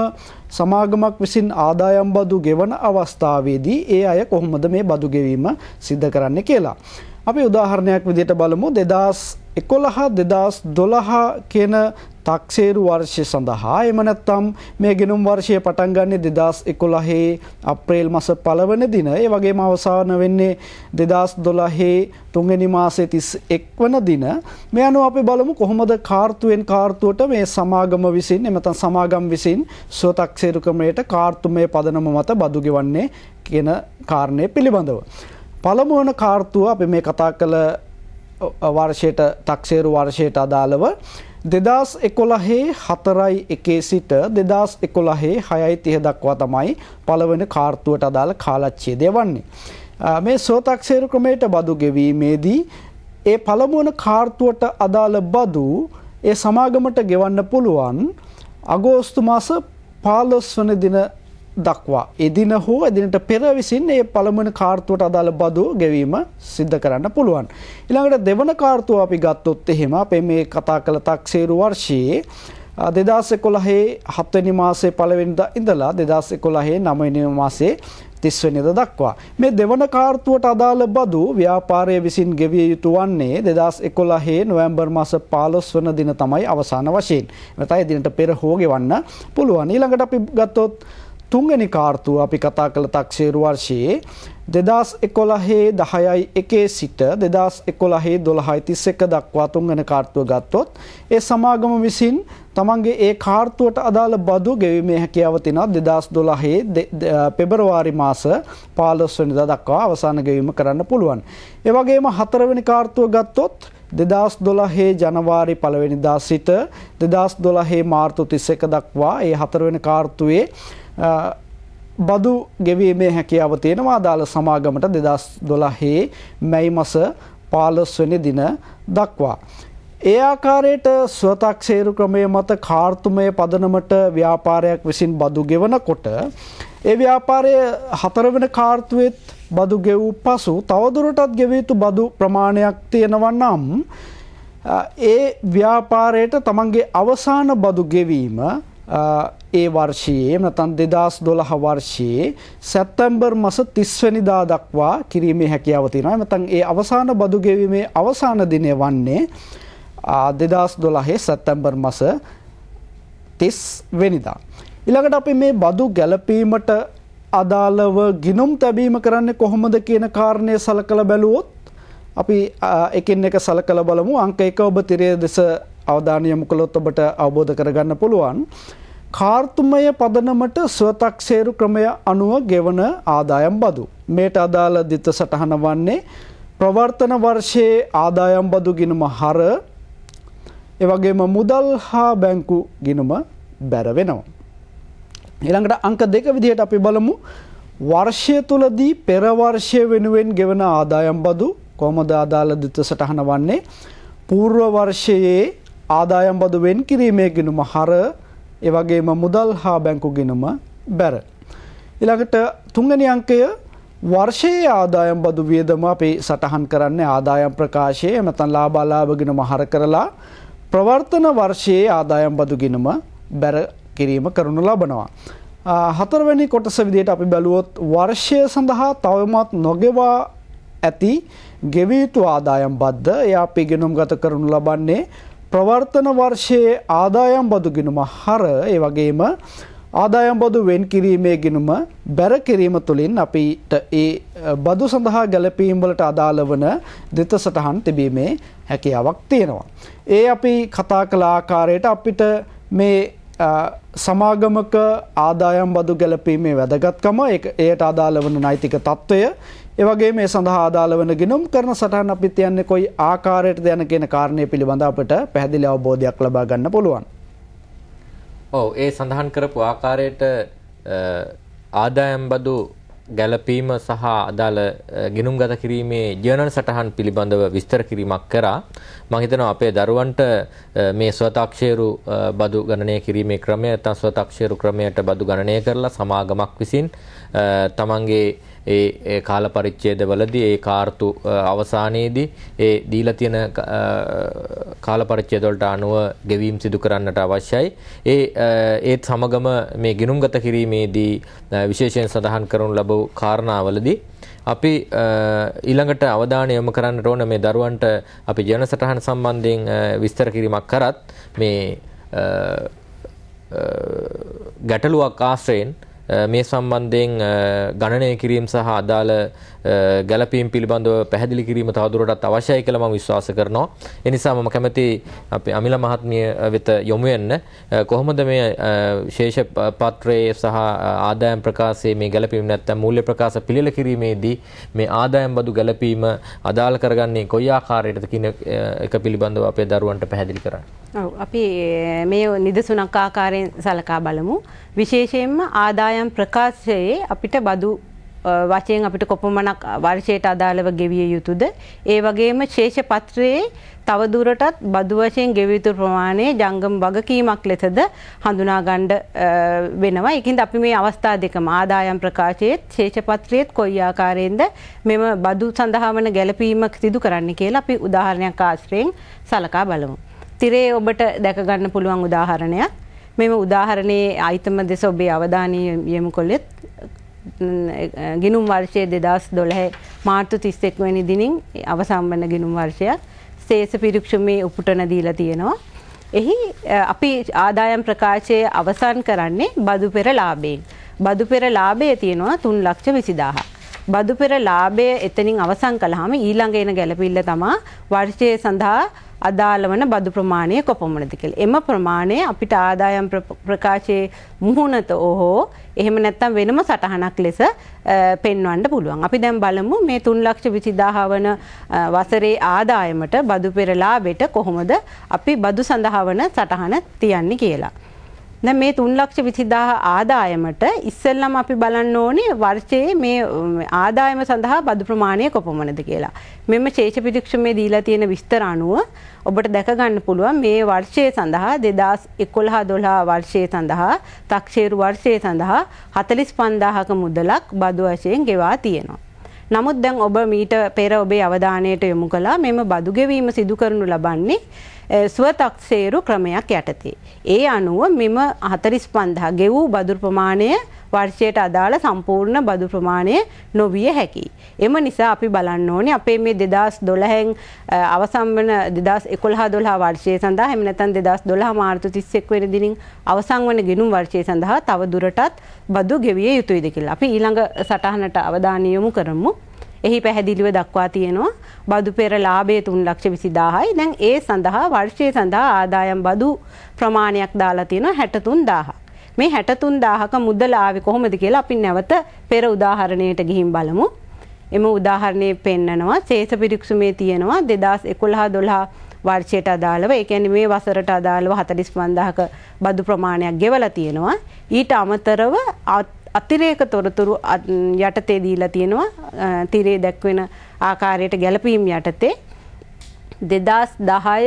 [SPEAKER 2] සමාගමක් විසින් ආදායම් බදු ගෙවන අවස්ථාවේදී ඒ අය කොහොමද මේ බදු ගෙවීම සිද්ධ කරන්නේ කියලා. අපි උදාහරණයක් විදිහට බලමු 2011 2012 කියන තක්සේරු වර්ෂය සඳහා එම නැත්නම් මේ ගිණුම් වර්ෂය පටන් ගන්නේ 2011 අප්‍රේල් මාස පළවෙනි දින. ඒ වගේම අවසාන වෙන්නේ 2012 තුන්වෙනි මාසයේ 31 වන දින. මේ අනුව අපි බලමු කොහොමද කාර්තුවෙන් කාර්තුවට මේ සමාගම විසින් එමෙතන සමාගම් විසින් සුවතක්සේරු ක්‍රමයට කාර්තුමය පදනම මත බදු ගෙවන්නේ කියන කාරණය පිළිබඳව. පළමුවන කාර්තුව අපි මේ කතා කළ වර්ෂයට තක්ෂේරු වර්ෂයට අදාළව දෙදස් එකොළහේ හතරයි එකේ සිට දෙදස් එකොළහේ හයයි තිය දක්වා තමයි පළවෙන කාර්තුවට අදාළ කාලච්චේ දෙවන්නේ. මේ සෝතක්ෂේරු ක්‍රමයට බදු ගෙවීමේදී ඒ පළමුවන කාර්තුවට අදාළ බදු ඒ සමාගමට ගෙවන්න පුළුවන් අගෝස්තු මාස පාලොස්වන දින දක්වා. එදින හෝ එදිනට පෙර විසින් ඒ පළමන කාර්තුවට අදාළ බදු ගෙවීම සිද්ධ කරන්න පුළුවන්. ඊළඟට දෙවන කාර්තුව අපි ගත්තොත් එහෙම අපේ මේ කතා කළ තක්සේරු වර්ෂයේ දෙදස් එකොළහේ හත්වනි මාසේ පළවෙනිද ඉඳලා දෙදස් එකොළහේ නමනි මාසේ තිස්වනිද දක්වා. මේ දෙවන කාර්තුවට අදාළ බදු ව්‍යාපාරය විසින් ගෙවිය යුතු වන්නේ දෙදස් එකොළහේ නොවැම්බර් මාස පාලොස් වන දින තමයි අවසාන වශයෙන්. මෙතයි දිනට පෙර හෝගෙවන්න පුළුවන්. ඊළඟට අපි ගත්තොත් තුන්ගනි කාර්තුව අපි කතා කළ තක්ෂේරු වර්ෂයේ දෙදස් එකොළහේ දහයයි එකේ සිට දෙදස් එකොළහේ දොළහයි තිස් එක දක්වා තුන්ගන කාර්තුව ගත්තොත් ඒ සමාගම විසින් තමන්ගේ ඒ කාර්තුවට අදාළ බදු ගෙවීමේ හැකියාව තිනා දෙදස් දොළහේ පෙබරවාරි මාස පාලස්වනි දක්වා අවසාන ගෙවීම කරන්න පුළුවන්. ඒවගේම හතරවැනි කාර්තුව ගත්තොත් දෙදස් දොළහේ ජනවාරි පළවෙනිදා සිට දෙදස් දොළහේ මාර්තු තිස්ස එක දක්වා ඒ හතරවෙන කාර්තුවේ බදු ගෙවීමේ හැකියාව තියෙනවා අදාළ සමාගමට දෙදස් දොළහේ මැයි මස පාලොස්වනි දින දක්වා. ඒ ආකාරයට ස්වතක්සේරු ක්‍රමය මත කාර්තුමය පදනමට ව්‍යාපාරයක් විසින් බදු ගෙවනකොට ඒ ව්‍යාපාරය හතරවෙන කාර්තුවෙත් බදු ගෙවූ පසු තවදුරටත් ගෙවිය යුතු බදු ප්‍රමාණයක් තියෙනවනම් ඒ ව්‍යාපාරයට තමන්ගේ අවසාන බදු ගෙවීම ඒ වර්ෂයේ නැතන් දෙදස් දොළහ වර්ෂයේ සැත්තැම්බර් මස තිස්වනිදා දක්වා කිරීමේ හැකියාවතිනයි මතන් ඒ අවසාන බදු ගෙවීමේ අවසාන දිනය වන්නේ දෙදස් දොළහේ සැත්තැම්බර් මස තිස් වෙනිදා. ඉළඟට අපි මේ බදු ගැලපීමට අදාළව ගිනුම් තැබීම කරන්නේ කොහොමද කියන කාරණය සලකළ බැලුවොත් අපි එකින් එක සලකළ බලමු අංක එක ඔබ තිරය දෙස අවධානය යොමු කළොත් ඔබට අවබෝධ කරගන්න පුළුවන්. කාර්තුමය පදනමට ස්වතක්ෂේරු ක්‍රමය අනුව ගෙවන ආදායම් බදු. මේට අදාළ දිත සටහන වන්නේ ප්‍රවර්තන වර්ෂයේ ආදායම් බදු ගිනුම හර එවගේම මුදල් හා බැංකු ගිනුම බැර වෙනවා. ඊළඟට අංක දෙක විදිහට අපි බලමු වර්ෂය තුලදී පෙරවර්ෂය වෙනුවෙන් ගෙවන ආදායම් බදු කොහොමද අදාළ දිත සටහන වන්නේ පූර්ව වර්ෂයේ ආදායම් බදු වෙන් කිරීමේ ගිනුම හර එවගේම මුදල් හා බැංකු ගිනුම බැර. ඊළඟට තුන්වැනි අංකය වර්ෂයේ ආදායම් බදු වියදම අපි සටහන් කරන්නේ ආදායම් ප්‍රකාශයේ නැත්නම් ලාභ ලාභ ගිනුම හර කරලා ප්‍රවර්තන වර්ෂයේ ආදායම් බදු ගිණුම බැර කිරීම කරනු ලබනවා. හතරවැනි කොටස විදිහට අපි බැලුවොත් වර්ෂය සඳහා තවමත් නොගෙවා ඇති ගෙවිය යුතු ආදායම් බද්ද එය අපි ඉගෙනුම් ගත කරනු ලබන්නේ ප්‍රවර්තන වර්ෂයේ ආදායම් බදු ගිණුම හර ඒ වගේම ආදායම් බදු වෙන් කිරීමේ ගිනුම බැර කිරීම තුළින් අපිට ඒ බදු සඳහා ගැලපීම් වලට අදාළ වන දෙත සටහන් තිබීමේ හැකියාවක් තියෙනවා. ඒ අපි කතා කළ ආකාරයට අපිට මේ සමාගමක ආදායම් බදු ගැලපීමේ වැදගත්කම එයට අදාළ වන නෛතික තත්ත්වය ඒවගේ මේ සඳහා අදාළ වන ගිනුම් කරන සටහන් අපි තියන්නේ කොයි ආකාරයටද යන කියන කාරණය පිළිබඳ අපට පැහැදිලි අවබෝධයක් ලබා ගන්න පුළුවන්.
[SPEAKER 1] ඔව් ඒ සඳහන් කරපු ආකාරයට ආදායම් බදු ගැළපීම සහ අදාළ ගිනුම්ගත කිරීමේ ජර්නල් සටහන් පිළිබඳව විස්තර කිරීමක් කරා මම හිතනවා අපේ දරුවන්ට මේ ස්වතාක්ෂේරු බදු ගණනය කිරීමේ ක්‍රමය නැත්නම් ස්වතාක්ෂේරු ක්‍රමයට බදු ගණනය කරලා සමාගමක් විසින් තමන්ගේ ඒ කාල පරිච්ඡේදවලදී ඒ කාර්තු අවසානයේදී ඒ දීලා තියෙන කාල පරිච්ඡේදවලට අනුව ගෙවීම් සිදු කරන්නට අවශ්‍යයි. ඒ ඒත් සමගම මේ ගිනුම්ගත කිරීමේදී විශේෂයෙන් සඳහන් කරනු ලැබූ කාරණාවලදී අපි ඊළඟට අවධානය යොමු කරන්නට ඕන මේ දරුවන්ට අපි ජීවන සටහන සම්බන්ධයෙන් විස්තර කිරීමක් කරත් මේ ගැටලුවක් ආශ්‍රයෙන් මේ සම්බන්ධයෙන් ගණනය කිරීම සහ අදාළ ගැලපීම් පිළිබඳව පැහැදිලි කිරීම තවදුරටත් අවශ්‍යයි කියලා මම විශ්වාස කරනවා. ඒ නිසා මම කැමති අපේ අමිල මහත්මිය වෙත යොමු වෙන්න කොහොමද මේ විශේෂ පත්‍රයේ සහ ආදායම් ප්‍රකාශයේ මේ ගැලපීම් නැත්නම් මූල්‍ය ප්‍රකාශ පිළිල කිරීමේදී මේ ආදායම් බදු ගැලපීම අදාළ කරගන්නේ කොයි ආකාරයටද කියන එක පිළිබඳව අපේ දරුවන්ට පැහැදිලි කරන්න.
[SPEAKER 3] ඔව් අපි මේ නිදසුනක් ආකාරයෙන් සලකා බලමු. විශේෂයෙන්ම ආදායම් ආදායම් ප්‍රකාශයේ අපිට බදු වශයෙන් අපිට කොපමණක් වර්ෂයට අදාළව ගෙවිය යුතුද ඒ වගේම ශේෂ පත්‍රයේ තව දුරටත් බදු වශයෙන් ගෙවිය යුතු ප්‍රමාණය ජංගම වගකීමක් ලෙසද හඳුනා ගන්න වෙනවා. ඒකින්ද අපි මේ අවස්ථා දෙකම ආදායම් ප්‍රකාශයේත් ශේෂ පත්‍රයේත් කොයි ආකාරයෙන්ද මෙම බදු සඳහාවන ගැළපීම සිදු කරන්න කියලා අපි උදාහරණයක් ආශ්‍රයෙන් සලකා බලමු. තිරේ ඔබට දැක ගන්න පුළුවන් උදාහරණයක්. මෙම උදාහරණයේ අයිතම දෙස ඔබේ අවධානය යොමු කොළෙත් ගිනුම් වර්ෂය දෙදස් දොළහැ මාර්තු තිස්සෙක් වැනි දිනින් අවසම්බන ගිනුම් වර්ෂයක් සේස පිරික්ෂුමේ උපුටන දීලා තියෙනවා. එහි අපි ආදායම් ප්‍රකාශය අවසන් කරන්නේ බදු පෙර ලාබයෙන්. බදු පෙර ලාබය තියෙනවා තුන් ලක්ෂ විසිදාහ. බදු පෙර ලාබය එතනින් අවසං කළහම ඊළඟ එන ගැලපිල්ල තමා වර්ෂය සඳහා අදාළ වන බදු ප්‍රමාණය කොපමණද කියලා. එම ප්‍රමාණය අපිට ආදායම් ප්‍රකාශයේ මුහුණත ඔහෝ එහෙම නැත්නම් වෙනම සටහනක් ලෙස පෙන්වන්න පුළුවන්. අපි දැන් බලමු මේ 3,20,000 වන වසරේ ආදායමට බදු පෙරලාබෙට කොහොමද අපි බදු සඳහා වන සටහන තියන්නේ කියලා. දැන් මේ 3,20,000 ආදායමට ඉස්සෙල්ලම අපි බලන්න ඕනේ වර්ෂයේ මේ ආදායම සඳහා බදු ප්‍රමාණය කොපමණද කියලා. මෙම ශේෂ පිරික්ෂමේ දීලා තියෙන විස්තර අනුව ඔබට දැක ගන්න පුළුවන් මේ වර්ෂයේ සඳහා 2011-12 වර්ෂයේ සඳහා තක්ෂේරු වර්ෂයේ සඳහා 45,000ක මුදලක් බදු වශයෙන් ගෙවා තියෙනවා. නමුත් දැන් ඔබ මීට පෙර ඔබේ අවධානයට යොමු කළා මෙම බදු ගෙවීම සිදු කරනු ලබන්නේ ස්වතක්සේරු ක්‍රමයක් යටතේ. ඒ අනුව මෙම 45000 ගෙවූ බදු ප්‍රමාණය වර්ෂයට අදාළ සම්පූර්ණ බදු ප්‍රමාණය නොවිය හැකියි. එම නිසා අපි බලන්න ඕනේ අපේ මේ 2012න් අවසන් වන 2011 12 වර්ෂය සඳහා එහෙම නැත්නම් 2012 මාර්තු 31 වෙනි දිනින් අවසන් වන ගිණුම් වර්ෂය සඳහා තව දුරටත් බදු ගෙවිය යුතුයද කියලා. අපි ඊළඟ සටහනට අවධානය යොමු කරමු. එහි පැහැදිලිව දක්වා තියෙනවා බදු පෙර ලාභය 320000යි. දැන් ඒ සඳහා වර්ෂයේ සඳහා ආදායම් බදු ප්‍රමාණයක් දාලා තියෙනවා 63000. මේ 63000ක මුදල ආවේ කොහොමද කියලා අපි නැවත පෙර උදාහරණයට ගිහින් බලමු. එම උදාහරණයේ පෙන්නනවා ශේෂ පිරික්සුමේ තියෙනවා 2011 12 වර්ෂයට අදාළව ඒ කියන්නේ මේ වසරට අදාළව 45000ක බදු ප්‍රමාණයක් ගෙවලා තියෙනවා. ඊට අමතරව අතිරේක තොරතුරු යටතේ දීලා තියෙනවා තිරේ දැක්වෙන ආකාරයට ගැලපීම් යටතේ දෙදස් දහය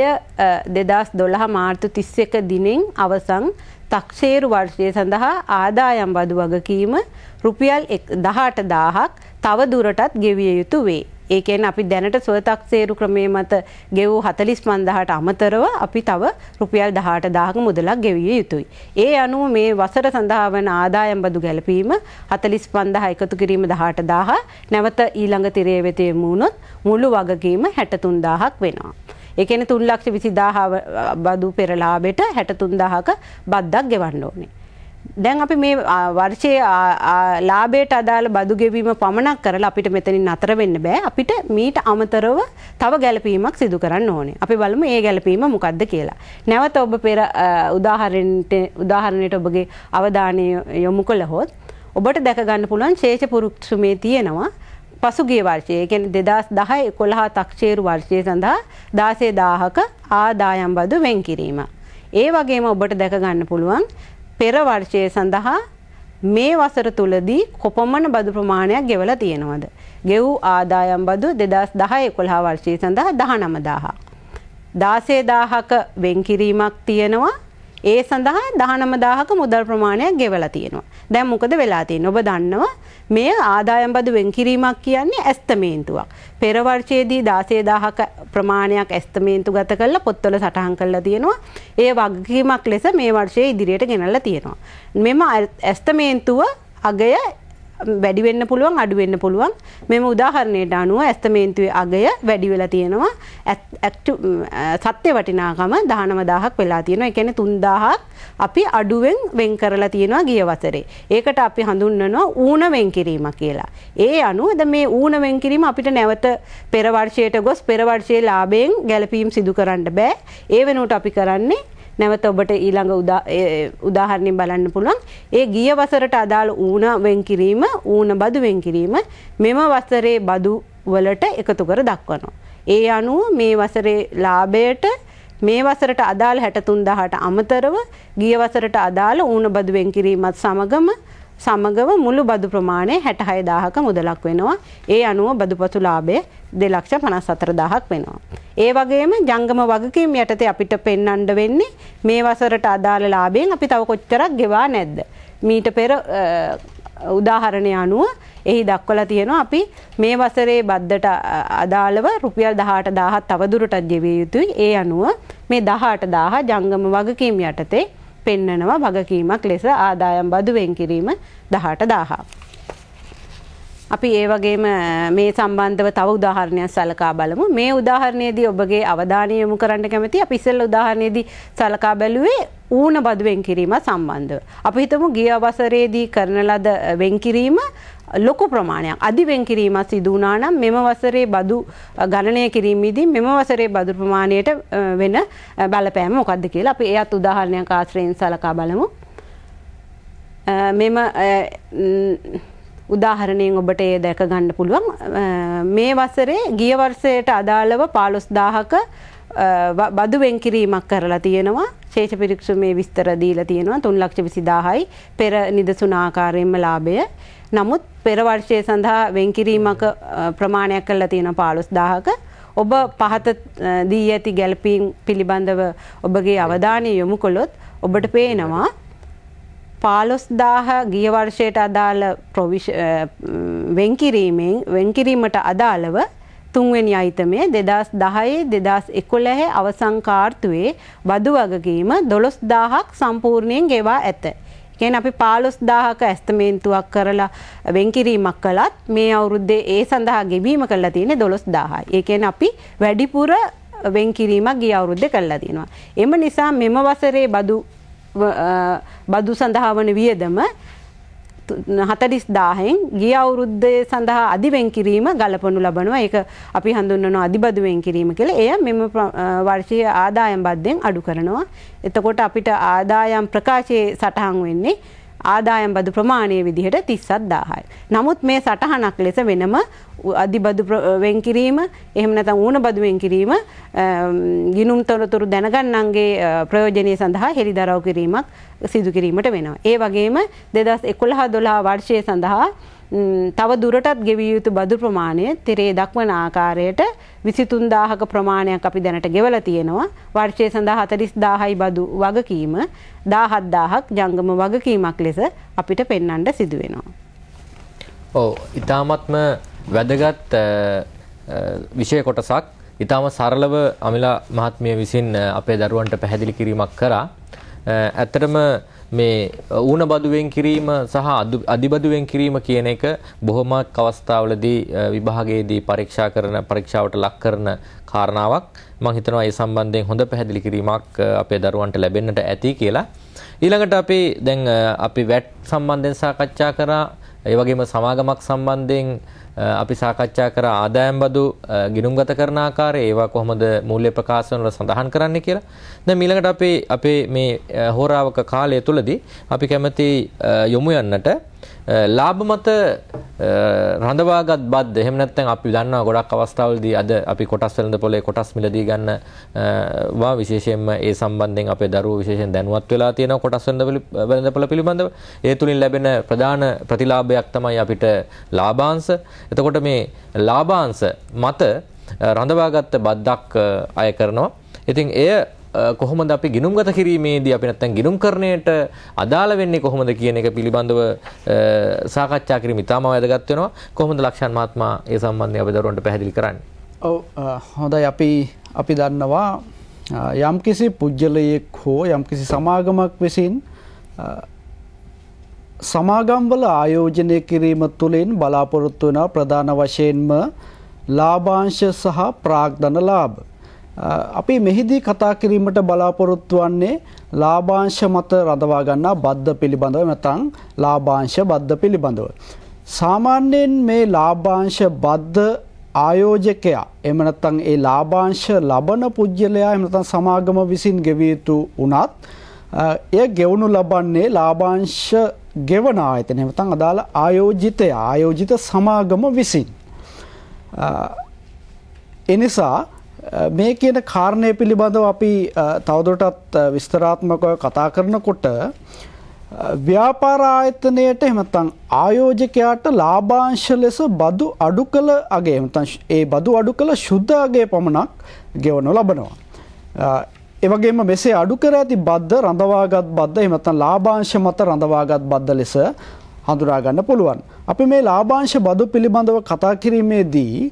[SPEAKER 3] දෙදස් දොළහ මාර්තු තිස්ස එක දිනෙන් අවසං තක්ෂේරු වර්ෂය සඳහා ආදායම් බදු වගකීම රුපියල් දහට දාහක් තව දුරටත් ගෙවිය යුතු වේ. ඒකෙන් අපි දැනට සොයතක් සේරු ක්‍රමේ මත ගෙවූ හතලිස් පන්දහට අමතරව අපි තව රුපියල් දහට දාහක මුදලක් ගෙවිය යුතුයි. ඒ අනුව මේ වසර සඳහා වන ආදායම් බදු ගැලපීම හතලිස් පන්දහ එකතු කිරීම දහට දාහ නැවත ඊළඟ තිරේ වෙතේ මුණොත් මුළු වගකීම හැටතුන් දාහක් වෙනවා. එකන තුන් ලක්ෂ විසි දාහ බදු පෙරලාබෙට හැටතුන් දාහක බද්දක් ගෙවන්න ඕනේ. දැන් අපි මේ වර්ෂයේ ලාභයට අදාළ බදු ගෙවීම පමණක් කරලා අපිට මෙතනින් නතර වෙන්න බෑ. අපිට මීට අමතරව තව ගැළපීමක් සිදු කරන්න ඕනේ. අපි බලමු මේ ගැළපීම මොකක්ද කියලා. නැවත ඔබ පෙර උදාහරණයට උදාහරණයට ඔබගේ අවධානය යොමු කළහොත් ඔබට දැක ගන්න පුළුවන් ශේෂ පුරුක්ෂුමේ තියෙනවා පසුගිය වර්ෂයේ කියන්නේ 2010 11 තක්ෂේරු වර්ෂය සඳහා 16000ක ආදායම් බදු වෙන් කිරීම. ඒ වගේම ඔබට දැක ගන්න පුළුවන් පෙර වර්ෂය සඳහා මේ වසර තුලදී කොපමණ බදු ප්‍රමාණයක් ගෙවලා තියෙනවද? ගෙවූ ආදායම් බදු 2010 11 වර්ෂය සඳහා 19000. 16000ක වෙන් කිරීමක් තියෙනවා ඒ සඳහා 19000ක මුදල් ප්‍රමාණයක් ගෙවලා තියෙනවා. දැන් මොකද වෙලා තියෙන්නේ? ඔබ දන්නවා මේ ආදායම් බදු වෙන්කිරීමක් කියන්නේ ඇස්තමේන්තුවක්. පෙර වර්ෂයේදී 16000ක ප්‍රමාණයක් ඇස්තමේන්තු ගත කරලා පොත්වල සටහන් කරලා තියෙනවා. ඒ වගකීමක් ලෙස මේ වර්ෂයේ ඉදිරියට ගෙනල්ලා තියෙනවා. මෙම ඇස්තමේන්තුව අගය වැඩි වෙන්න පුළුවන් අඩු වෙන්න පුළුවන් මෙම උදාහරණයට අනුව ඇස්තමේන්තුවේ අගය වැඩි වෙලා තියෙනවා සත්‍ය වටිනාකම 19000ක් වෙලා තියෙනවා ඒ කියන්නේ 3000ක් අපි අඩුවෙන් වෙන් කරලා තියෙනවා ගිය වසරේ ඒකට අපි හඳුන්වනවා ඌණ වෙන් කිරීම කියලා ඒ අනුව ද මේ ඌණ වෙන් කිරීම අපිට නැවත පෙර වර්ෂයට ගොස් පෙර වර්ෂයේ ලාභයෙන් ගැලපීම් සිදු කරන්න බෑ ඒ වෙනුවට අපි කරන්නේ නැවත ඔබට ඊළඟ උදාහරණය බලන්න පුළුවන්. ඒ ගිය වසරට අදාළ ඌන වෙන් කිරීම ඌන බදු වෙන් කිරීම මෙම වසරේ බදු වලට එකතු කර දක්වනවා. ඒ අනුව මේ වසරේ ලාභයට මේ වසරට අදාළ 63000ට අමතරව ගිය වසරට අදාළ ඌන බදු වෙන් කිරීමත් සමගම සමගව මුළු බදු ප්‍රමාණය 66000ක මුදලක් වෙනවා. ඒ අනුව බදුපතු ලාභය 254000ක් වෙනවා. ඒ වගේම ජංගම වගකීම් යටතේ අපිට පෙන්වන්න වෙන්නේ මේ වසරට අදාළ ලාභයෙන් අපි තව කොච්චරක් ගෙවා නැද්ද? මීට පෙර උදාහරණය අනුව එහි දක්වලා තියෙනවා අපි මේ වසරේ බද්දට අදාළව රුපියල් 18000 තවදුරටත් ගෙවිය යුතුයි. ඒ අනුව මේ 18000 ජංගම වගකීම් යටතේ පෙන්නනවා වගකීමක් ලෙස ආදායම් බදුවෙන් කිරීම 18000. අපි ඒ වගේම මේ සම්බන්ධව තව උදාහරණයක් සලකා බලමු. මේ උදාහරණයේදී ඔබගේ අවධානය යොමු කරන්න කැමති අපි ඉස්සෙල්ලා උදාහරණයේදී සලකා බැලුවේ ඌන බදු වෙන්කිරීම සම්බන්ධව. අපි හිතමු ගිය අවසරයේදී කරන ලද වෙන්කිරීම ලොකු ප්‍රමාණයක් අධි වෙන්කිරීමක් සිදු වුණා නම් මෙම වසරේ බදු ගණනය කිරීමේදී මෙම වසරේ බදු ප්‍රමාණයට වෙන බලපෑම මොකක්ද කියලා අපි එයත් උදාහරණයක් ආශ්‍රයෙන් සලකා බලමු. මෙම උදාහරණයෙන් ඔබට ඒ දැක ගන්න පුළුවන් මේ වසරේ ගිය වර්ෂයට අදාළව 15000ක බදු වෙන්කිරීමක් කරලා තියෙනවා ශේෂ පිරික්ෂු මේ විස්තර දීලා තියෙනවා 320000යි පෙර නිදසුන ආකාරයෙන්ම ලාභය නමුත් පෙර වර්ෂය සඳහා වෙන්කිරීමක ප්‍රමාණයක් කරලා තියෙනවා 15000ක ඔබ පහත දී ඇති ගැළපීම් පිළිබඳව ඔබගේ අවධානය යොමු කළොත් ඔබට පේනවා 15000 ගිය වර්ෂයට අදාළ වෙන්කිරීමෙන් වෙන්කිරීමට අදාළව තුන්වෙනි අයිතමේ 2010 2011 අවසන් කාර්තුවේ බදු වගකීම 12000ක් සම්පූර්ණයෙන් ගෙවා ඇත. කියන්නේ අපි 15000ක ඇස්තමේන්තුවක් කරලා වෙන්කිරීමක් කළත් මේ අවුරුද්දේ ඒ සඳහා ගෙවීම කළා තියෙන්නේ 12000යි. ඒ කියන්නේ අපි වැඩිපුර වෙන්කිරීමක් ගිය අවුරුද්දේ කළා තියෙනවා. එම නිසා මෙම වසරේ බදු බදු සඳහා වන වියදම හතලිස් දාහෙන් ගිය අවුරුද්ධය සඳහා අධිවෙන් කිරීම ගලපනු ලබනවා ඒක අපි හඳුන්වන අධිබදුවෙන් කිරීම කළ එය මෙම වර්ෂය ආදායම් බද්ධයෙන් අඩු කරනවා. එතකොට අපිට ආදායම් ප්‍රකාශයේ සටහන් වෙන්නේ ආදායම් බදු ප්‍රමාණය විදිහට 37000යි. නමුත් මේ සටහනක් ලෙස වෙනම අධිබදු වෙන් කිරීම එහෙම නැත්නම් ඌණ බදු වෙන් කිරීම ගිනුම් තොරතුරු දැනගන්නන්ගේ ප්‍රයෝජනය සඳහා හෙළිදරව් කිරීමක් සිදු කිරීමට වෙනවා. ඒ වගේම 2011 12 වර්ෂය සඳහා තව දුරටත් ගෙවිය යුතු බදු ප්‍රමාණය තිරේ දක්වන ආකාරයට විසිතුන්දාහක ප්‍රමාණයක් අපි දැනට ගෙවල තියෙනවා වර්ෂය සඳහා හතරිස් දාහයි බදු වගකීම දාහත්දාහක් ජංගම වගකීමක් ලෙස අපිට පෙන්නන්ට සිදුවෙනවා.
[SPEAKER 1] ඕ ඉතාමත්ම වැදගත් විෂය කොටසක් ඉතාම සරලව අමිලා මහත්මිය විසින් අපේ දරුවන්ට පැහැදිලි කිරීමක් කරා. ඇත්තටම මේ ඌණ බදුවෙන් කිරීම සහ අදිබදුවෙන් කිරීම කියන එක බොහොමයක් අවස්ථාවලදී විභාගයේදී පරීක්ෂා කරන පරීක්ෂාවට ලක් කරන කාරණාවක් මම හිතනවා ඒ සම්බන්ධයෙන් හොඳ පැහැදිලි කිරීමක් අපේ දරුවන්ට ලැබෙන්නට ඇති කියලා. ඊළඟට අපි දැන් අපි වැට් සම්බන්ධයෙන් සාකච්ඡා කරා ඒ වගේම සමාගමක් සම්බන්ධයෙන් අපි සාකච්ඡා කර ආදායම් බදු ගිණුම්ගත කරන ආකාරය ඒවා කොහොමද මූල්‍ය ප්‍රකාශන වල සඳහන් කරන්නේ කියලා. දැන් ඊළඟට අපේ අපේ මේ හෝරාවක කාලය තුලදී අපි කැමති යොමු යන්නට ලාභ මත රඳවාගත් බද්ද එහෙම නැත්නම් අපි දන්නවා ගොඩක් අවස්ථාවලදී අද අපි කොටස් වෙළඳ පොලේ කොටස් මිලදී ගන්නවා විශේෂයෙන්ම ඒ සම්බන්ධයෙන් අපේ දරුවෝ විශේෂයෙන් දැනුවත් වෙලා තියෙනවා කොටස් වෙළඳ පොළ පිළිබඳව. ඒ තුලින් ලැබෙන ප්‍රධාන ප්‍රතිලාභයක් තමයි අපිට ලාභාංශ. එතකොට මේ ලාභාංශ මත රඳවාගත් බද්දක් අය කරනවා. ඉතින් එය කොහොමද අපි ගිනුම්ගත කිරීමේදී අපි නැත්තම් ගිනුම්කරණයට අදාළ වෙන්නේ කොහොමද කියන එක පිළිබඳව සාකච්ඡා කිරීම ඉතාම වැදගත් වෙනවා. කොහොමද ලක්ෂන් මහත්මයා ඒ සම්බන්ධයෙන් අපේ දරුවන්ට පැහැදිලි කරන්නේ?
[SPEAKER 2] ඔව් හොඳයි අපි අපි දන්නවා යම්කිසි පුජ්‍යලයක් හෝ යම්කිසි සමාගමක් විසින් සමාගම්වල ආයෝජනය කිරීම තුළින් බලාපොරොත්තු වෙන ප්‍රධාන වශයෙන්ම ලාභාංශ සහ ප්‍රාග්ධන ලාභ. අපි මෙහිදී කතා කිරීමට බලාපොරොත්තු වන්නේ ලාභාංශ මත රඳවා ගන්නා බද්ධ පිළිබඳව නැත්නම් ලාභාංශ බද්ධ පිළිබඳව. සාමාන්‍යයෙන් මේ ලාභාංශ බද්ධ ආයෝජකයා එම නැත්නම් ඒ ලාභාංශ ලබන පුජ්‍යලයා එම නැත්නම් සමාගම විසින් ගෙවිය යුතු උනත් එය ගෙවනු ලබන්නේ ලාභාංශ ගෙවන ආයතන එම නැත්නම් අදාළ ආයෝජිතය ආයෝජිත සමාගම විසින් එනිසා මේ කියන කාරණය පිළිබඳව අපි තවදුරටත් විස්තරාත්මකව කතා කරනකොට ව්‍යාපාර ආයතනයට එහෙමත්නම් ආයෝජකයාට ලාභාංශ ලෙස බදු අඩු කළ අගය එහෙමත්නම් ඒ බදු අඩු කළ සුද්ධ අගය පමණක් ගෙවනු ලබනවා. ඒ වගේම මෙසේ අඩු කර ඇති බද්ද රඳවාගත් බද්ද එහෙම නැත්නම් ලාභාංශ මත රඳවාගත් බද්ද ලෙස හඳුනා ගන්න පුළුවන්. අපි මේ ලාභාංශ බදු පිළිබඳව කතා කිරීමේදී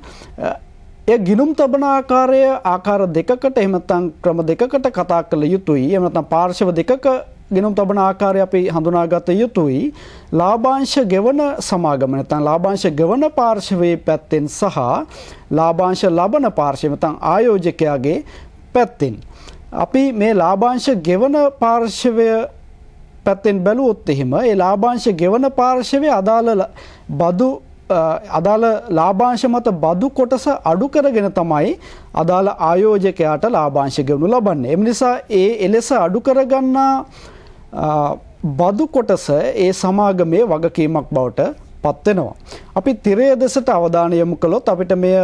[SPEAKER 2] ඒ ගිනුම් තබන ආකාරය ආකාර දෙකකට එහෙම නැත්නම් ක්‍රම දෙකකට කතා කළ යුතුයි. එහෙම නැත්නම් පාර්ශව දෙකක ගිනුම් තබන ආකාරය අපි හඳුනාගත යුතුයි. ලාභාංශ ගෙවන සමාගම නැත්නම් ලාභාංශ ගෙවන පාර්ශවයේ පැත්තෙන් සහ ලාභාංශ ලබන පාර්ශවය නැත්නම් ආයෝජකයාගේ පැත්තෙන් අපි මේ ලාභාංශ ගෙවන පාර්ශවය පැත්තෙන් බැලුවොත් එහෙම ඒ ලාභාංශ ගෙවන පාර්ශවයේ අදාළ බදු අදාළ ලාභාංශ මත බදු කොටස අඩු කරගෙන තමයි අදාළ ආයෝජකයාට ලාභාංශ ගෙවනු ලබන්නේ. එම නිසා ඒ එලෙස අඩු කරගන්නා බදු කොටස ඒ සමාගමේ වගකීමක් බවට පත් වෙනවා. අපි තිරය දෙසට අවධානය යොමු කළොත් අපිට මෙය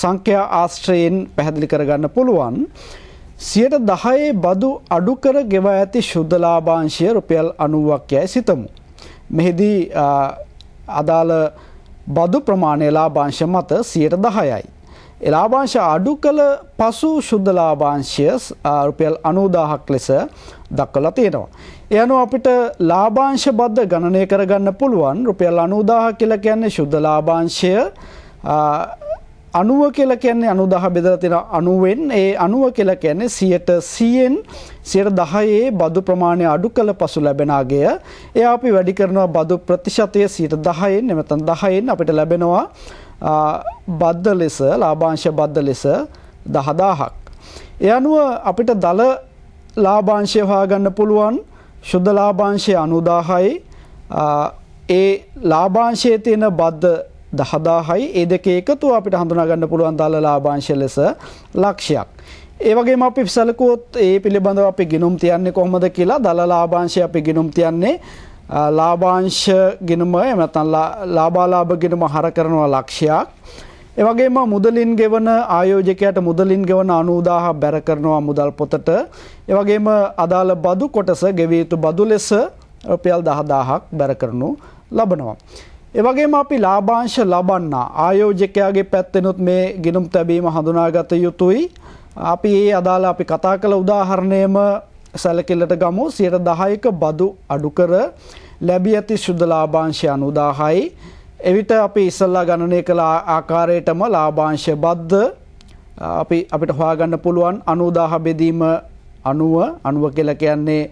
[SPEAKER 2] සංඛ්‍යා ආශ්‍රයෙන් පැහැදිලි කරගන්න පුළුවන්. සියයට දහයේ බදු අඩුකර ගෙව ඇති ශුද්ධලාභාංශය රුපියල් අනුවක් යැයි සිතමු. මෙහිදී අදාළ බදු ප්‍රමාණය ලාභාංශ මත 10%යි. ලාභාංශ අඩු කළ පසු සුද්ධ ලාභාංශය රුපියල් 90000ක් ලෙස දක්වලා තියෙනවා. ඒ අනුව අපිට ලාභාංශ බද්ද ගණනය කරගන්න පුළුවන් රුපියල් 90000 කියලා කියන්නේ සුද්ධ ලාභාංශය අනුව කියලා කියන්නේ අනු දහ බෙදලා තියෙන අනුවෙන් ඒ අනුව කියලා කියන්නේ 100ට 100න් 10ේ බදු ප්‍රමාණය අඩු කළ පසු ලැබෙන අගය එයා අපි වැඩි කරනවා බදු ප්‍රතිශතය 10න් නැත්නම් 10න් අපිට ලැබෙනවා බද්ද ලෙස ලාභාංශ බද්ද ලෙස 10000ක්. ඒ අනුව අපිට දල ලාභාංශය හොයාගන්න පුළුවන් සුද්ධ ලාභාංශය 90000යි ඒ ලාභාංශයේ තියෙන බද්ද දහදාහයි ඒ දෙක එකතු අපිට හඳුනාගන්න පුළුවන් දල ලාභාංශ ලෙස ලක්ෂයක්. ඒවගේම අපි සැලකුවොත් ඒ පිළිබඳව අපි ගිනුම් තියන්නේ කොහොමද කියලා දල ලාභාංශය අපි ගිනුම් තියන්නේ ලාභාංශ ගිනුම එහෙම නැත්නම් ලාභාලාභ ගිනුම හර කරනවා ලක්ෂයක්. ඒ වගේම මුදලින් ගෙවන ආයෝජකයාට මුදලින් ගෙවන 90000 බැර කරනවා මුදල් පොතට. ඒ වගේම අදාළ බදු කොටස ගෙවිය යුතු බදු ලෙස රුපියල් 10000ක් බැර කරනු ලබනවා. එවගේම අපි ලාභාංශ ලබන්න ආයෝජකයාගේ පැත්තෙනුත් මේ ගිනුම් තැබීම හඳුනාගත යුතුයි. අපි ඒ අදාළ අපි කතා කළ උදාහරණයම සැලකිල්ලට ගමු 10%ක බදු අඩු කර ලැබී ඇති සුද්ධ ලාභාංශය 90000යි. එවිට අපි ඉස්සල්ලා ගණනය කළ ආකාරයටම ලාභාංශ බද්ධ අපි අපිට හොයාගන්න පුළුවන් 90000 බෙදීම 90 90 කියලා කියන්නේ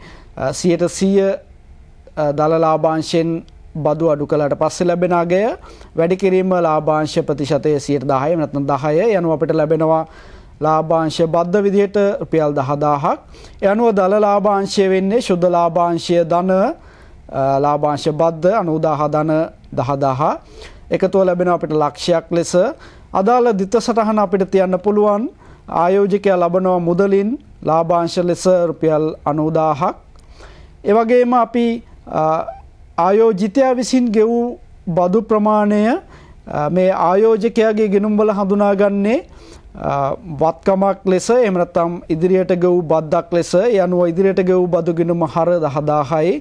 [SPEAKER 2] 100 දල ලාභාංශෙන් බදු අඩු කළාට පස්සේ ලැබෙන අගය වැඩි කිරීම ලාභාංශ ප්‍රතිශතය 10% නැත්නම් 10 යනු අපිට ලැබෙනවා ලාභාංශය බද්ධ විදිහට රුපියල් 10000ක්. ඒ අනුව දල ලාභාංශය වෙන්නේ සුද්ධ ලාභාංශය ධන ලාභාංශ බද්ධ 90000 ධන 10000. එකතුව ලැබෙන අපිට ලක්ෂයක් ලෙස අදාළ දිත්ත සටහන අපිට තියන්න පුළුවන්. ආයෝජකයා ලබනවා මුදලින් ලාභාංශ ලෙස රුපියල් 90000ක්. ඒ වගේම අපි ආයෝජිතයා විසින් ගෙවූ බදු ප්‍රමාණය මේ ආයෝජකයාගේ ගෙනුම්වල හඳුනාගන්නේ වත්කමක් ලෙස එහෙම නැත්නම් ඉදිරියට ගෙවූ බද්දක් ලෙස ඒ අනුව ඉදිරියට ගෙවූ බදු ගෙනුම හර 10000යි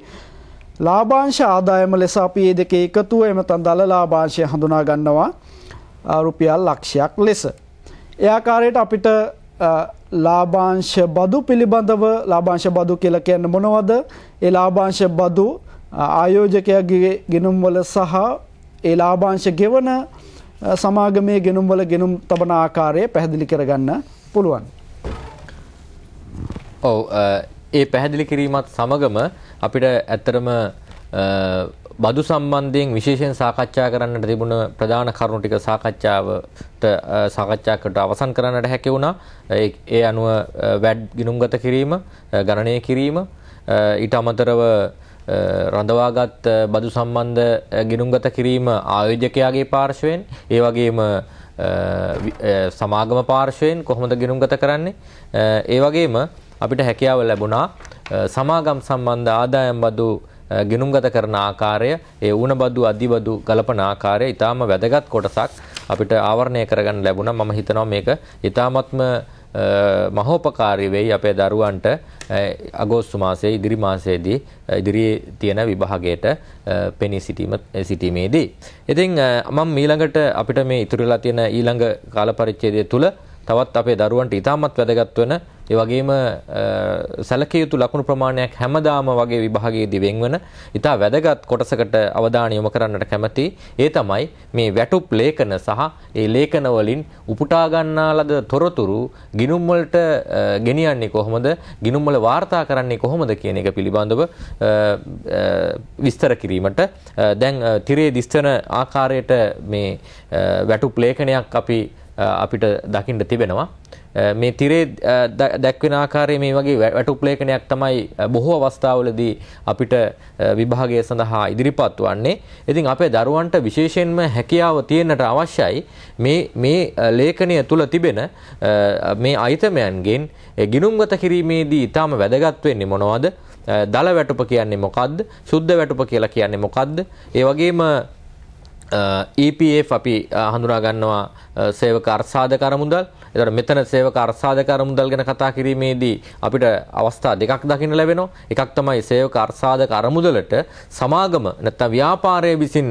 [SPEAKER 2] ලාභාංශ ආදායම ලෙස අපි මේ දෙකේ එකතුව එහෙම නැත්නම් දල ලාභාංශය හඳුනා ගන්නවා රුපියල් ලක්ෂයක් ලෙස. ඒ ආකාරයට අපිට ලාභාංශ බදු පිළිබඳව ලාභාංශ බදු කියලා කියන්නේ මොනවද? ඒ ලාභාංශ බදු ආයෝජකයාගේ ගෙනුම්වල සහ ඒ ලාභාංශ ගෙවන සමාගමේ ගෙනුම්වල ගෙනුම් තබන ආකාරය පැහැදිලි කරගන්න පුළුවන්.
[SPEAKER 1] ඔව් ඒ පැහැදිලි කිරීමත් සමගම අපිට ඇත්තරම බදු සම්බන්ධයෙන් විශේෂයෙන් සාකච්ඡා කරන්නට තිබුණ ප්‍රධාන කරුණු ටික සාකච්ඡාවට සාකච්ඡාකට අවසන් කරන්නට හැකි වුණා. ඒ අනුව වැඩ් ගිනුම්ගත කිරීම, ගණනය කිරීම ඊට අමතරව රඳවාගත් බදු සම්බන්ධ ගිනුම්ගත කිරීම ආයෝජකයාගේ පාර්ශවයෙන් ඒ වගේම සමාගම පාර්ශවයෙන් කොහොමද ගිනුම්ගත කරන්නේ ඒ වගේම අපිට හැකියාව ලැබුණා සමාගම් සම්බන්ධ ආදායම් බදු ගිනුම්ගත කරන ආකාරය ඒ ඌනබදු අධිබදු ගලපන ආකාරය ඊටාම වැදගත් කොටසක් අපිට ආවරණය කරගන්න ලැබුණා මම හිතනවා මේක ඊටාමත්ම මහෝපකාරී වෙයි අපේ දරුවන්ට අගෝස්තු මාසයේ ඉදිරි මාසයේදී ඉදිරියේ තියෙන විභාගයට පෙනී සිටීම සිටීමේදී. ඉතින් මම ඊළඟට අපිට මේ ඉතුරුලා තියෙන ඊළඟ කාල පරිච්ඡේදය තුළ තවත් අපේ දරුවන්ට ඉතාමත් වැදගත් වෙන ඒ වගේම සැලකිය යුතු ලකුණු ප්‍රමාණයක් හැමදාම වගේ විභාගයේදී වෙන්වන ඉතා වැදගත් කොටසකට අවධානය යොමු කරන්නට කැමැති. ඒ තමයි මේ වැටුප් ලේඛන සහ ඒ ලේඛන වලින් උපුටා ගන්නාලද තොරතුරු ගිනුම් වලට ගෙනියන්නේ කොහොමද? ගිනුම් වල වාර්තා කරන්නේ කොහොමද කියන එක පිළිබඳව විස්තර කිරීමට දැන් තිරේ දිස්වන ආකාරයට මේ වැටුප් ලේඛනයක් අපි අපිට දකිින්ට තිබෙනවා. මේ තිරේ දැක්වෙන ආකාරයේ මේ වගේ වැටු ප්ලේකණයක් තමයි බොහෝ අවස්ථාවලදී අපිට විභාගය සඳහා ඉදිරිපත් වන්නේ. ඉතින් අපේ දරුවන්ට විශේෂයෙන්ම හැකියාව තියෙන්නට අවශ්‍යයි මේ මේ ලේඛනය තුල තිබෙන මේ අයිතමයන්ගෙන් ගිනුම්ගත කිරීමේදී ඊටාම වැදගත් වෙන්නේ මොනවද? දල වැටුප කියන්නේ මොකද්ද? සුද්ධ වැටුප කියලා කියන්නේ මොකද්ද? ඒ වගේම EPF අපි හඳුනා ගන්නවා සේවක අර්සාධක අරමුදල් එතකොට මෙතන සේවක අර්සාධක අරමුදල් ගැන කතා කිරීමේදී අපිට අවස්ථා දෙකක් දකින්න ලැබෙනවා එකක් තමයි සේවක අර්සාධක අරමුදලට සමාගම නැත්නම් ව්‍යාපාරය විසින්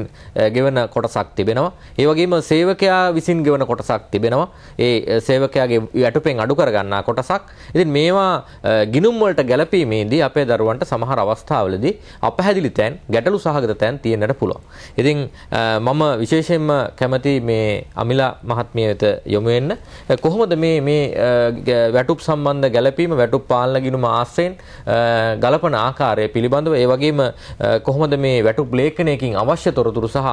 [SPEAKER 1] ගෙවන කොටසක් තිබෙනවා ඒ වගේම සේවකයා විසින් ගෙවන කොටසක් තිබෙනවා ඒ සේවකයාගේ යටුපෙන් අඩු කරගන්නා කොටසක් ඉතින් මේවා ගිනුම් වලට ගැලපීමේදී අපේ දරුවන්ට සමහර අවස්ථාවලදී අපහැදිලි තැන් ගැටලු සහගත තැන් තියෙන්නට පුළුවන් ඉතින් මම විශේෂයෙන්ම කැමති මේ අමිලා මහත්මිය වෙත යොමු වෙන්න. කොහොමද මේ මේ වැටුප් සම්බන්ධ ගැළපීම වැටුප් පාලන ගිණුම ආශ්‍රයෙන් ගලපන ආකාරය පිළිබඳව ඒ වගේම කොහොමද මේ වැටුප් ලේඛනයකින් අවශ්‍ය තොරතුරු සහ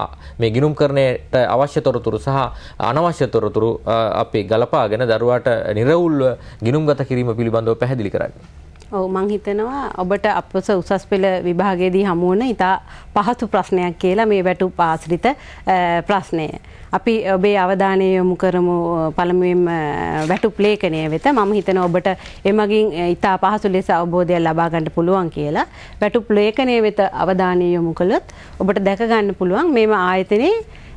[SPEAKER 1] මේ ගිණුම් කරණයට අවශ්‍ය තොරතුරු සහ අනවශ්‍ය තොරතුරු අපි ගලපාගෙන දරුවාට නිර්වුල්ව ගිණුම්ගත කිරීම පිළිබඳව පැහැදිලි කරන්නේ.
[SPEAKER 3] ඔව් මං හිතනවා ඔබට අපස උසස් පෙළ විභාගයේදී හමු වන ඉතා පහසු ප්‍රශ්නයක් කියලා මේ වැටු පාශ්‍රිත ප්‍රශ්නය. අපි ඔබේ අවධානය යොමු කරමු පළමුවෙන් වැටු ප්ලේකණය වෙත මම හිතන ඔබට එමගින් ඉතා පහසු ලෙස අවබෝධයක් ලබා ගන්න පුළුවන් කියලා වැටු ප්ලේකණය වෙත අවධානය යොමු කළොත් ඔබට දැක ගන්න පුළුවන් මේම ආයතනයේ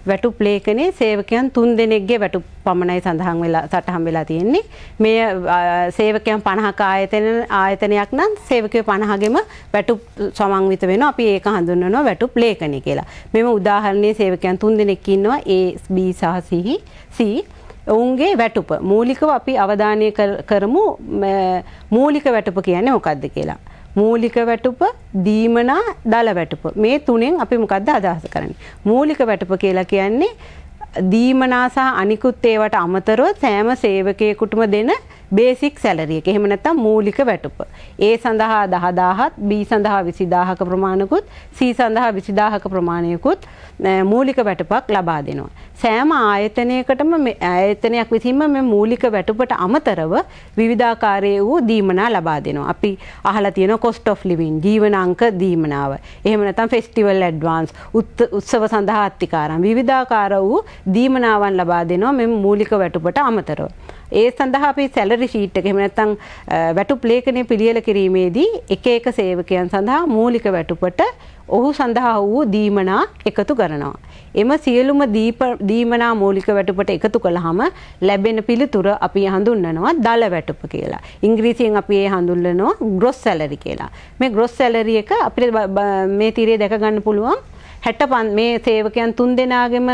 [SPEAKER 3] වැටුප් ලේඛනයේ සේවකයන් තුන් දෙනෙක්ගේ වැටුප් පමණයි සඳහන් වෙලා සටහන් වෙලා තියෙන්නේ. මේ සේවකයන් 50ක ආයතන ආයතනයක් නම් සේවකයෝ 50ගෙම වැටුප් සමන්විත වෙනවා. අපි ඒක හඳුන්වනවා වැටුප් ලේඛනය කියලා. මෙම උදාහරණයේ සේවකයන් තුන් දෙනෙක් ඉන්නවා A, B සහ C. ඔවුන්ගේ වැටුප මූලිකව අපි අවධානය කරමු මූලික වැටුප කියන්නේ මොකක්ද කියලා. මූලික වැටුප දීමනා දල වැටුප මේ තුනෙන් අපි මොකක්ද අදහස කරන්නේ. මූලික වැටුප කියලා කියන්නේ දීමනා සහ අනිකුත් ඒවට අමතරව සෑම සේවකයෙකුටම දෙන බේසික් සැලරිය එක එහෙම නැත්නම් මූලික වැටුප. ඒ සඳහා 10000ත් B සඳහා 20000ක ප්‍රමාණකුත් C සඳහා 20000ක ප්‍රමාණයකුත් මූලික වැටුපක් ලබා දෙනවා. සෑම ආයතනයකටම ආයතනයක් විසින්ම මේ මූලික වැටුපට අමතරව විවිධාකාරයේ වූ දීමනා ලබා දෙනවා. අපි අහලා තියෙන cost of living ජීවන අංක දීමනාව. එහෙම නැත්නම් festival advance උත්සව සඳහා අත්තිකාරම් විවිධාකාර වූ දීමනාවන් ලබා දෙනවා මේ මූලික වැටුපට අමතරව. ඒ සඳහා අපි සැලරි ෂීට් එක එහෙම නැත්නම් වැටුප් ලේඛනය පිළියෙල කිරීමේදී එක එක සේවකයන් සඳහා මූලික වැටුපට ඔහු සඳහා වූ දීමනා එකතු කරනවා. එම සියලුම දීමනා මූලික වැටුපට එකතු කළාම ලැබෙන පිළිතුර අපි හඳුන්වනවා දල වැටුප කියලා. ඉංග්‍රීසියෙන් අපි ඒ හඳුන්වනවා gross salary කියලා. මේ gross salary එක අපිට මේ තීරයේ දැක ගන්න පුළුවන් හැට පන් මේ සේවකයන් තුන් දෙනාගෙම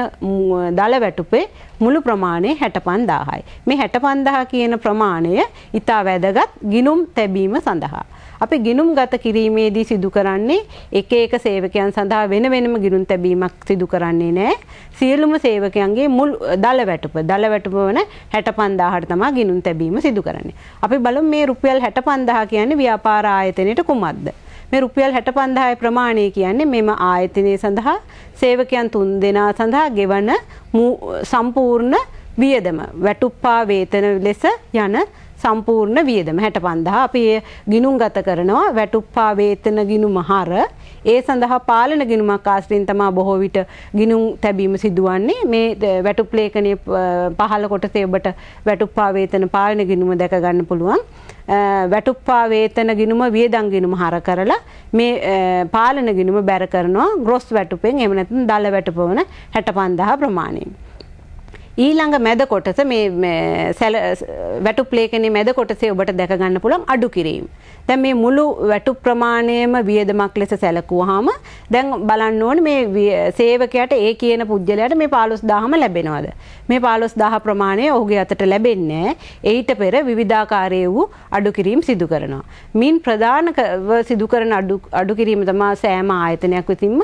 [SPEAKER 3] දළ වැටුපේ මුළු ප්‍රමාණය හැට පන්දාහයි. මේ හැට පන්දහ කියන ප්‍රමාණය ඉතා වැදගත් ගිනුම් තැබීම සඳහා. අපි ගිනුම් ගත කිරීමේදී සිදු කරන්නේ එක එක සේවකයන් සඳහා වෙන වෙනම ගිනුම් තැබීමක් සිදු කරන්නේ නෑ. සියලුම සේවකයන්ගේ මුල් දල වැටුප දල වැටුප වන හැට පන්දාහට තමා ගිනුම් තැබීම සිදු කරන්නේ. අපි බලමු මේ රුපියල් හැට පන්දාහ කියන්නේ ව්‍යාපාර ආයතනයට කුමක්ද. මේ රුපියල් 65000 ප්‍රමාණය කියන්නේ මෙම ආයතනය සඳහා සේවකයන් තුන් දෙනා සඳහා ගෙවන සම්පූර්ණ වියදම වැටුප්පා වේතන ලෙස යන සම්පූර්ණ වියදම 65000 අපි ගිණුම්ගත කරනවා වැටුප්පා වේතන ගිණුම හර ඒ සඳහා පාලන ගිණුමක් ආශ්‍රයෙන් තමයි බොහෝ විට ගිණුම් තැබීම සිදුවන්නේ මේ වැටුප් ලේඛනයේ පහළ කොටසේ ඔබට වැටුප්පා වේතන පාලන ගිණුම දැක ගන්න පුළුවන් වැටුප්පා වේතන ගිනුම වියදම් ගිනුම හර කරලා මේ පාලන ගිනුම බැර කරනවා ග්‍රොස් වැටුපෙන් එහෙම නැත්නම් දල වැටුප වන 65000 ප්‍රමාණයෙන්. ඊළඟ මැද කොටස මේ සැල වැටු ප්ලේකනේ මැද කොටසේ ඔබට දැක ගන්න පුළුවන් අඩු කිරීම. දැන් මේ මුළු වැටු ප්‍රමාණයම වියදමක් ලෙස සැලකුවාම දැන් බලන්න ඕනේ මේ සේවකයාට ඒ කියන පුජ්‍යලයට මේ 15000ම ලැබෙනවද? මේ 15000 ප්‍රමාණය ඔහුගේ අතට ලැබෙන්නේ එයිට පෙර විවිධාකාරයේ වූ අඩු කිරීම් සිදු කරනවා. මින් ප්‍රධානව සිදු කරන අඩු අඩු කිරීම තමයි සෑම ආයතනයක් විසින්ම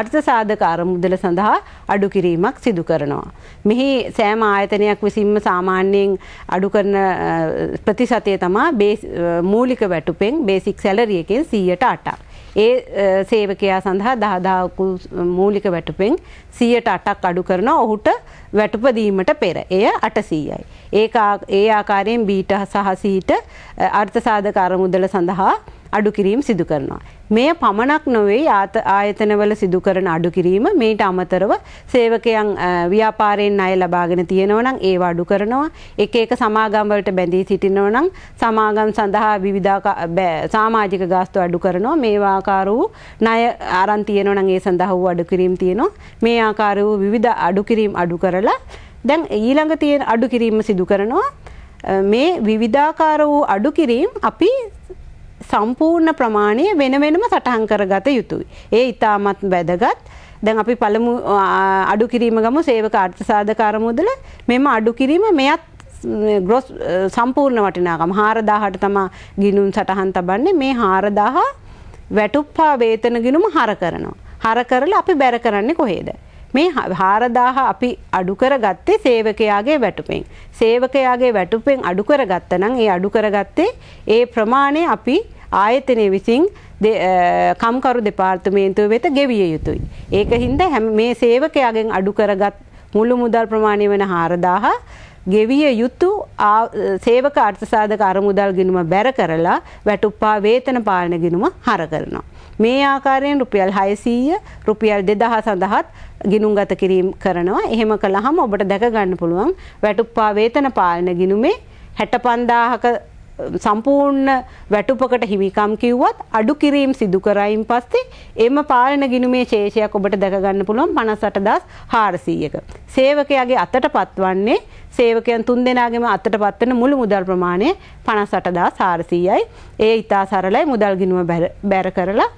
[SPEAKER 3] අර්ථ සාධක අරමුදල සඳහා අඩු කිරීමක් සිදු කරනවා. මෙහි සෑම ආයතනයක් විසින්ම සාමාන්‍යයෙන් අඩු කරන ප්‍රතිශතය තමා මූලික වැටුපෙන් බේසික් සැලරියකෙන් සීයට අටක්. ඒ සේවකයා සඳහා දහදාකු මූලික වැටුපෙන් සියයට අටක් අඩු කරන ඔහුට වැටුපදීමට පෙර එය අටසීයයි. ඒ ආකාරයෙන් බීට සහසීට අර්ථසාධ කරමුදල සඳහා අඩු කිරීම සිදු කරනවා. මෙය පමණක් නොවේ ආත ආයතනවල සිදු කරන අඩු කිරීම මේට අමතරව සේවකයන් ව්‍යාපාරයෙන් අය ලබාගෙන තියෙනවා නම් ඒව අඩු කරනවා. එක එක සමාගම් වලට බැඳී සිටිනවා නම් සමාගම් සඳහා විවිධ සමාජික ගාස්තු අඩු කරනවා. මේ ආකාර වූ ණය aran තියෙනවා නම් ඒ සඳහා වූ අඩු කිරීම් තියෙනවා. මේ ආකාර වූ විවිධ අඩු කිරීම් අඩු කරලා දැන් ඊළඟ තියෙන අඩු කිරීම සිදු කරනවා. මේ විවිධාකාර වූ අඩු කිරීම් අපි සම්පූර්ණ ප්‍රමාණය වෙන වෙනම සටහන් කරගත යුතුයි. ඒ ඉතාමත් වැදගත්. දැන් අපි පළමු අඩු කිරීම ගමු සේවක අර්ථ සාධකාර මුදල මෙම අඩු කිරීම මෙයත් ග්‍රොස් සම්පූර්ණ වටිනාකම 4000ට තමයි ගිණුම් සටහන් තබන්නේ මේ 4000 වැටුප්පා වේතන ගිණුම හර කරනවා. හර කරලා අපි බැර කරන්නේ කොහේද? මේ 4000 අපි අඩු කරගත්තේ සේවකයාගේ වැටුපෙන්. සේවකයාගේ වැටුපෙන් අඩු කරගත්ත නම් ඒ අඩු කරගත්තේ ඒ ප්‍රමාණය අපි ආයතනය විසින් කම්කරු දෙපාර්තමේන්තුව වෙත ගෙවිය යුතුයි. ඒක හින්දා හැම මේ සේවකයාගෙන් අඩු කරගත් මුළු මුදල් ප්‍රමාණය වෙන 4000 ගෙවිය යුතු සේවක අර්ථසාධක අරමුදල් ගිනුම බැර කරලා වැටුප්පා වේතන පාලන ගිනුම හර කරනවා. මේ ආකාරයෙන් රුපියල් 600 රුපියල් 2000 සඳහාත් ගිනුම්ගත කිරීම කරනවා. එහෙම කළාම ඔබට දැක ගන්න පුළුවන් වැටුප්පා වේතන පාලන ගිනුමේ 65000ක සම්පූර්ණ වැටුපකට හිමිකම් කිව්වත් අඩු කිරීම් සිදු කරයින් පස්සේ එම පාලන ගිණුමේ ශේෂයක් ඔබට දැක ගන්න පුළුවන් 58400ක. සේවකයාගේ අතට පත්වන්නේ සේවකයන් තුන්දෙනාගේම අතට පත්වන මුළු මුදල් ප්‍රමාණය 58400යි. ඒ ඊටා සරලයි මුදල් ගිණුම බැර කරලා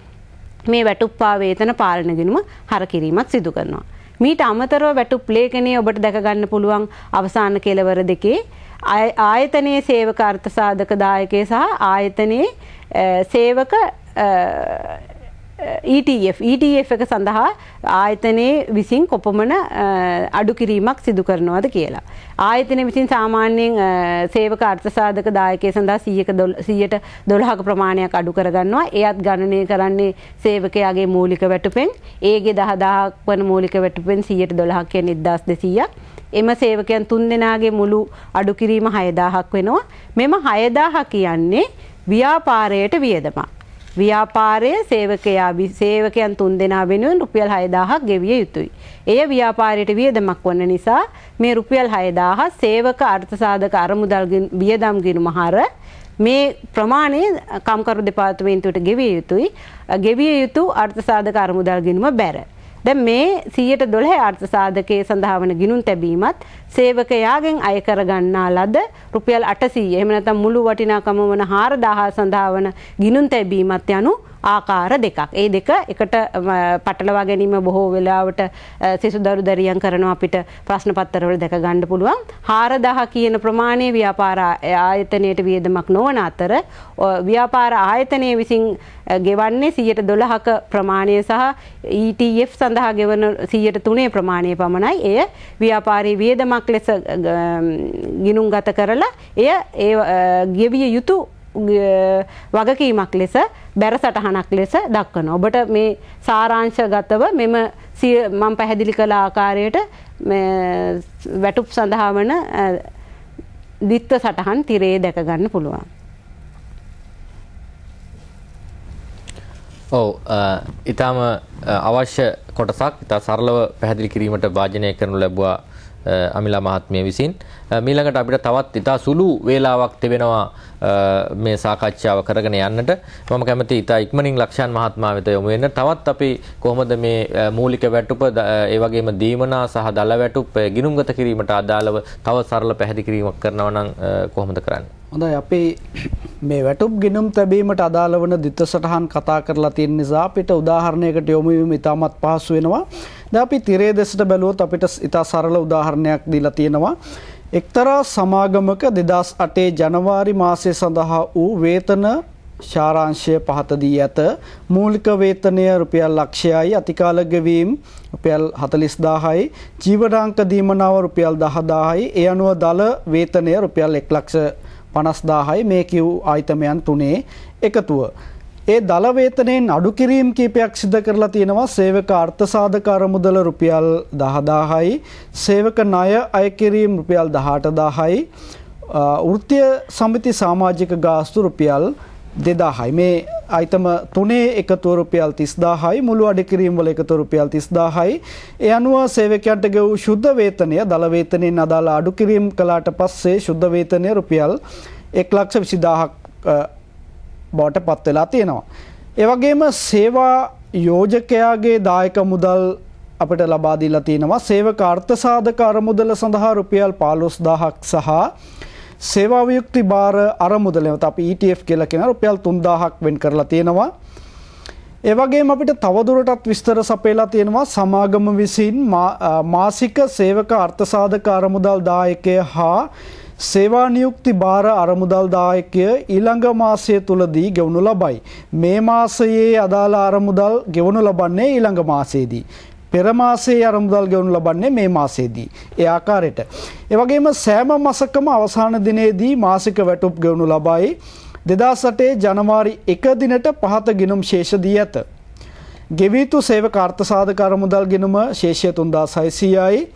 [SPEAKER 3] මේ වැටුප්පා වේතන පාලන ගිණුම හර කිරීමක් සිදු කරනවා. මීට අමතරව වැටුප් ලේඛනයේ ඔබට දැක ගන්න පුළුවන් අවසාන කෙලවර දෙකේ ආයතනයේ සේවක අර්ථ සාධක දායකය සහ ආයතනයේ සේවක ETF ETF එක සඳහා ආයතනයේ විසින් කොපමණ අඩු කිරීමක් සිදු කරනවද කියලා. ආයතනය විසින් සාමාන්‍යයෙන් සේවක අර්ථසාධක දායකය සඳහා 100ට 12ක ප්‍රමාණයක් අඩු කරගන්නවා. එයත් ගණනය කරන්නේ සේවකයාගේ මූලික වැටුපෙන්. ඒගේ 10000ක් වන මූලික වැටුපෙන් 100ට 12 කියන්නේ 1200ක්. එම සේවකයන් තුන්දෙනාගේ මුළු අඩු කිරීම 6000ක් වෙනවා. මෙම 6000 කියන්නේ ව්‍යාපාරයට වියදමක්. ව්‍යාපාරයේ සේවකයා සේවකයන් තුන්දෙනා වෙනුවෙන් රුපියල් 6000ක් ගෙවිය යුතුයි. එය ව්‍යාපාරයට වියදමක් වන නිසා මේ රුපියල් 6000 සේවක අර්ථසාධක අරමුදල් වියදම් ගිණුම හර මේ ප්‍රමාණය කම්කරු දෙපාර්තමේන්තුවට ගෙවිය යුතුයි. ගෙවිය යුතු අර්ථසාධක අරමුදල් ගිණුම බැර. දැන් මේ 112 අර්ථ සාධකයේ සඳහා වන ගිණුම් තැබීමත් සේවකයාගෙන් අය කරගන්නා ලද රුපියල් 800 එහෙම නැත්නම් මුළු වටිනාකම වන 4000 සඳහා වන ගිණුම් තැබීමත් යනු ආකාර දෙකක්. ඒ දෙක එකට පටලවා ගැනීම බොහෝ වෙලාවට සිසුදරු දැරියන් කරනවා අපිට ප්‍රශ්න පත්තරවල දැක ගන්න පුළුවන්. 4000 කියන ප්‍රමාණය ව්‍යාපාර ආයතනයට වියදමක් නොවන අතර ව්‍යාපාර ආයතනය විසින් ගෙවන්නේ 112ක ප්‍රමාණය සහ ETF සඳහා ගෙවන 103 ප්‍රමාණය පමණයි. එය ව්‍යාපාරී වියදමක් ලෙස ගිනුම්ගත කරලා එය ඒ ගෙවිය යුතු වගකීමක් ලෙස බැර සටහනක් ලෙස දක්වන. ඔබට මේ සාරාංශ ගතව මෙම මං පැහැදිලි කළ ආකාරයට වැටුප් සඳහා වන දිත්ත සටහන් තිරේ දැකගන්න පුළුවන්.
[SPEAKER 1] ඔව ඉතාම අවශ්‍ය කොටසක් ඉතා සරලව පැහැදිලි කිරීමට භාජනය කරනු ලැබවා අමිලා මහත්මිය විසින් මීළඟට අපිට තවත් ඉතා සුළු වේලාවක් තිබෙනවා මේ සාකච්ඡාව කරගෙන යන්නට මම කැමති ඉතා ඉක්මනින් ලක්ෂාන් මහත්මයා වෙත යොමු වෙන්න තවත් අපි කොහොමද මේ මූලික වැටුප ඒ වගේම දීමනා සහ දල වැටුප ගිනුම්ගත කිරීමට අදාළව තව සරල පැහැදිලි කිරීමක් කරනවා නම් කොහොමද කරන්නේ
[SPEAKER 2] හොඳයි අපි මේ වැටුප් ගිනුම් තැබීමට අදාළ වන දිත්ත සටහන් කතා කරලා තියෙන නිසා අපිට උදාහරණයකට යොමු වීම ඉතාමත් පහසු වෙනවා. දැන් අපි තිරේ දෙසට බැලුවොත් අපිට ඉතා සරල උදාහරණයක් දීලා තියෙනවා. එක්තරා සමාගමක 2008 ජනවාරි මාසය සඳහා වූ වේතන ශාරාංශය පහත දී ඇත මූලික වේතනය රුපියල් ලක්ෂයයි අතිකාල ගෙවීම් රුපියල් 40000යි ජීවනාංක දීමනාව රුපියල් 10000යි ඒ අනුව දල වේතනය රුපියල් 1 ලක්ෂ 50000යි මේ කිව් ආයතමයන් තුනේ එකතුව ඒ දල වේතනෙන් අඩු කිරීම කීපයක් සිදු කරලා තියෙනවා සේවක අර්ථසාධක අරමුදල රුපියල් 10000යි සේවක ණය අය කිරීම රුපියල් 18000යි වෘත්තීය සමිති සමාජික ගාස්තු රුපියල් 2000යි මේ අයිතම තුනේ එකතුව රුපියල් 30000යි මුළු අඩු කිරීම වල එකතුව රුපියල් 30000යි ඒ අනුව සේවකයන්ට ගෙවූ සුද්ධ වේතනය දල වේතනෙන් අදාළ අඩු කිරීම කළාට පස්සේ සුද්ධ වේතනය රුපියල් 1 ලක්ෂ 20000ක් බවට පත් වෙලා තියෙනවා. ඒ වගේම සේවා යෝජකයාගේ දායක මුදල් අපිට ලබා දීලා තියෙනවා සේවකාර්ථ සාධක අරමුදල සඳහා රුපියල් 15000ක් සහ සේවාවියුක්ති බාර අරමුදල නැවත අපි ETF කියලා කියන රුපියල් 3000ක් වෙන් කරලා තියෙනවා. ඒ වගේම අපිට තවදුරටත් විස්තර සපයලා තියෙනවා සමාගම විසින් මාසික සේවක අර්ථ සාධක අරමුදල් දායකය හා සේවා නියුක්ති භාර අරමුදල් දායකය ඊළඟ මාසය තුලදී ගෙවනු ලබයි. මේ මාසයේ අදාළ අරමුදල් ගෙවනු ලබන්නේ ඊළඟ මාසයේදී. පෙර මාසයේ අරමුදල් ගෙවනු ලබන්නේ මේ මාසයේදී. ඒ ආකාරයට. ඒ වගේම සෑම මාසකම අවසාන දිනේදී මාසික වැටුප් ගෙවනු ලබයි. 2008 ජනවාරි 1 දිනට පහත ගිණුම් ශේෂ දී ඇත. ගෙවිතු සේවක අර්ථ සාධක අරමුදල් ගිණුම ශේෂය 3600යි.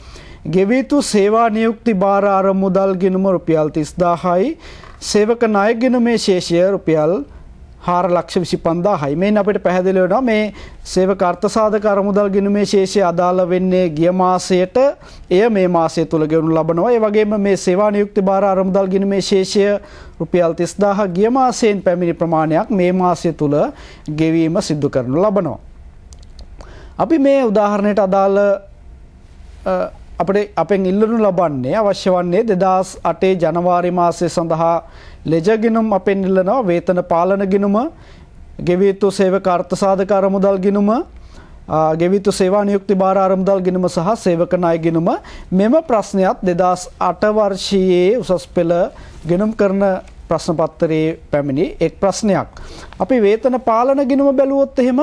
[SPEAKER 2] ගෙවිතු සේවා නියුක්ති භාර අරමුදල් ගිණුම රුපියල් 30000යි සේවක ණය ගිණුමේ ශේෂය රුපියල් 425000යි මේන් අපිට පැහැදිලි වෙනවා මේ සේවක අර්ථසාධක අරමුදල් ගිණුමේ ශේෂය අදාළ වෙන්නේ ගිය මාසයට එය මේ මාසය තුල ගෙවනු ලබනවා ඒ වගේම මේ සේවා නියුක්ති භාර අරමුදල් ගිණුමේ ශේෂය රුපියල් 30000 ගිය මාසයෙන් පැමිණි ප්‍රමාණයක් මේ මාසය තුල ගෙවීම සිදු කරනු ලබනවා අපි මේ උදාහරණයට අදාළ අපට අපෙන් ඉල්ලනු ලබන්නේ අවශ්‍ය වන්නේ 2008 ජනවාරි මාසය සඳහා ලෙජගෙනුම් අපෙන් ඉල්ලනවා වේතන පාලන ගිණුම, ගෙවිය යුතු සේවක අර්ථසාධක අරමුදල් ගිණුම, ගෙවිතු සේවා නියුක්ති භාර අරමුදල් ගිණුම සහ සේවක ණය ගිණුම මෙම ප්‍රශ්නයත් 2008 වර්ෂයේ උසස් පෙළ ගිණුම් කරන ප්‍රශ්න පත්‍රයේ පැමිණි එක් ප්‍රශ්නයක්. අපි වේතන පාලන ගිණුම බැලුවොත් එහෙම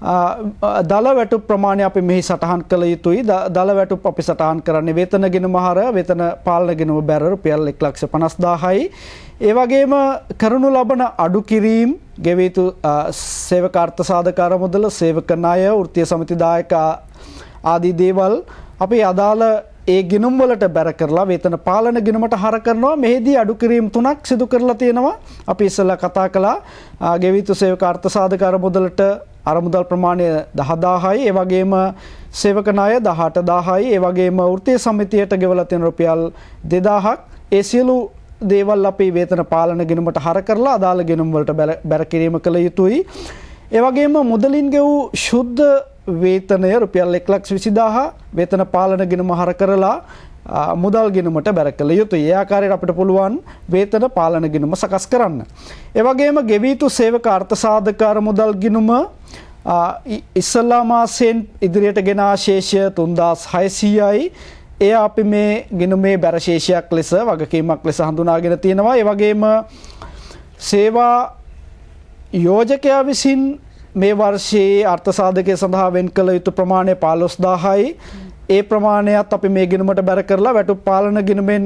[SPEAKER 2] දල වැටු ප්‍රමාණය අපි මෙහි සටහන් කළ යුතුයි දල වැටු අපි සටහන් කරන්නේ වේතනගෙන මහර වෙතන පාලනගෙනව බැරරු පියල් එක් ලක්ෂ පනස්දාහයි. ඒවගේම කරනු ලබන අඩු කිරීම් ගෙවීතු සේවකර්ථ සාධකාර මුදල සේවකන අය ෘතිය සමතිදායක ආදී දේවල් අපි අදාළ ඒ ගිනුම්වලට බැර කරලා වේතන පාලන ගිනුමට හර කරනවා මෙහිදී අඩුකිරීම් තුනක් සිදු කරලා තියෙනවා අපි ඉස්සෙල්ලා කතා කළා ගෙවිතු සේවක අර්ථ සාධකාර මුදලට අරමුදල් ප්‍රමාණය 10000යි ඒ වගේම සේවක ණය 18000යි ඒ වගේම වෘත්තීය සමිතියට ගෙවලා තියෙන රුපියල් 2000ක් ඒ සියලු දේවල් අපේ වේතන පාලන ගිණුමට හර කරලා අදාළ ගිණුම් වලට බැර කිරීම කළ යුතුයි ඒ වගේම මුදලින් ගෙවූ ශුද්ධ වේතනය රුපියල් 120000 වේතන පාලන ගිණුම හර කරලා මුදල් ගෙනුමට බැර කළ යුතු ඒ ආකාරයට අපිට පුළුවන් වේතන පාලන ගෙනුම සකස් කරන්න. එවගේම ගෙවීතු සේවක අර්ථසාධකාර මුදල් ගෙනුම ඉස්සල්ලා මාසයෙන් ඉදිරියට ගෙන ආශේෂය 3600යි එය අපි මේ ගෙනුමේ බැරශේෂයක් ලෙස වගකීමක් ලෙස හඳුනාගෙන තියෙනවා. ඒ වගේම සේවා යෝජකයා විසින් මේ වර්ෂයේ අර්ථසාධකය සඳහා වෙන් කළ යුතු ප්‍රමාණය 15000යි ඒ ප්‍රමාණයත් අපි මේ ගිණුමට බැර කරලා වැටුප් පාලන ගිණුමෙන්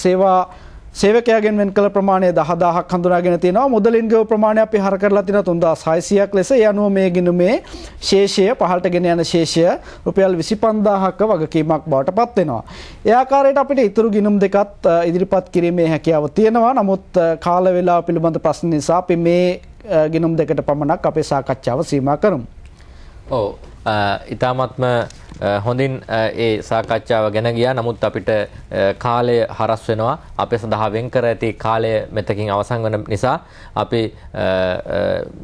[SPEAKER 2] සේවා සේවකයාගෙන් වෙන් කළ ප්‍රමාණය 10000ක් හඳුනාගෙන තියෙනවා මුදලින් ගෙව ප්‍රමාණය අපි හර කරලා තියෙනවා 3600ක් ලෙස ඒ අනුව මේ ගිණුමේ ශේෂය පහළට ගෙන යන ශේෂය රුපියල් 25000ක වගකීමක් බවට පත් වෙනවා. ඒ ආකාරයට අපිට ඉතුරු ගිණුම් දෙකත් ඉදිරිපත් කිරීමේ හැකියාව තියෙනවා. නමුත් කාල වේලාව පිළිබඳ ප්‍රශ්න නිසා අපි මේ ගිණුම් දෙකට පමණක් අපේ සාකච්ඡාව සීමා කරමු.
[SPEAKER 1] ඔව්. ඊටාත්ම හොඳින් ඒ සාකච්ඡාව ගෙන ගියා. නමුත් අපිට කාලය හරස් වෙනවා. අපේ සඳහා වෙන් කර ඇති කාලය මෙතකින් අවසන් වන නිසා අපි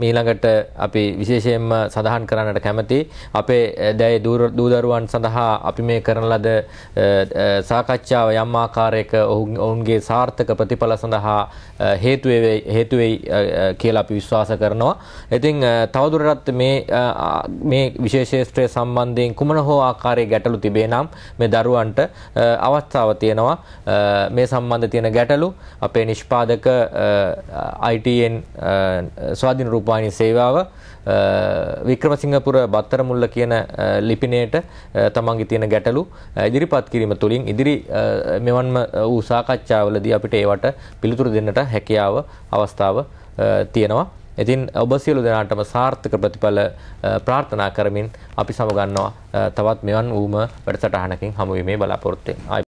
[SPEAKER 1] මීළඟට අපි විශේෂයෙන්ම සඳහන් කරන්නට කැමති අපේ දැයි දූදරුවන් සඳහා අපි මේ කරන ලද සාකච්ඡාව යම් ආකාරයක ඔවුන්ගේ සාර්ථක ප්‍රතිඵල සඳහා හේතු හේතුවෙයි කියලා අපි විශ්වාස කරනවා. ඉතින් තවදුරටත් මේ මේ විශේෂ ශාස්ත්‍රය සම්බන්ධයෙන් කුමන හෝ ආකාරයේ ගැටලු තිබේ නම් මේ දරුවන්ට අවස්ථාව තියෙනවා මේ සම්බන්ධ තියෙන ගැටලු අපේ නිෂ්පාදක ITN ස්වාධීන රූපවාහිනී සේවාව වික්‍රමසිංහපුර බත්තරමුල්ල කියන ලිපිණයට තමන්ගේ තියෙන ගැටලු ඉදිරිපත් කිරීම තුළින් ඉදිරි මෙවන්ම වූ සාකච්ඡාවලදී අපිට ඒවට පිළිතුරු දෙන්නට හැකියාව අවස්ථාව තියෙනවා ඉතින් ඔබ සියලු දෙනාටම සාර්ථක ප්‍රතිඵල ප්‍රාර්ථනා කරමින් අපි සමුගන්නවා තවත් මෙවන් වූම වැඩසටහනකින් හමුවීමේ බලාපොරොත්තුෙන්.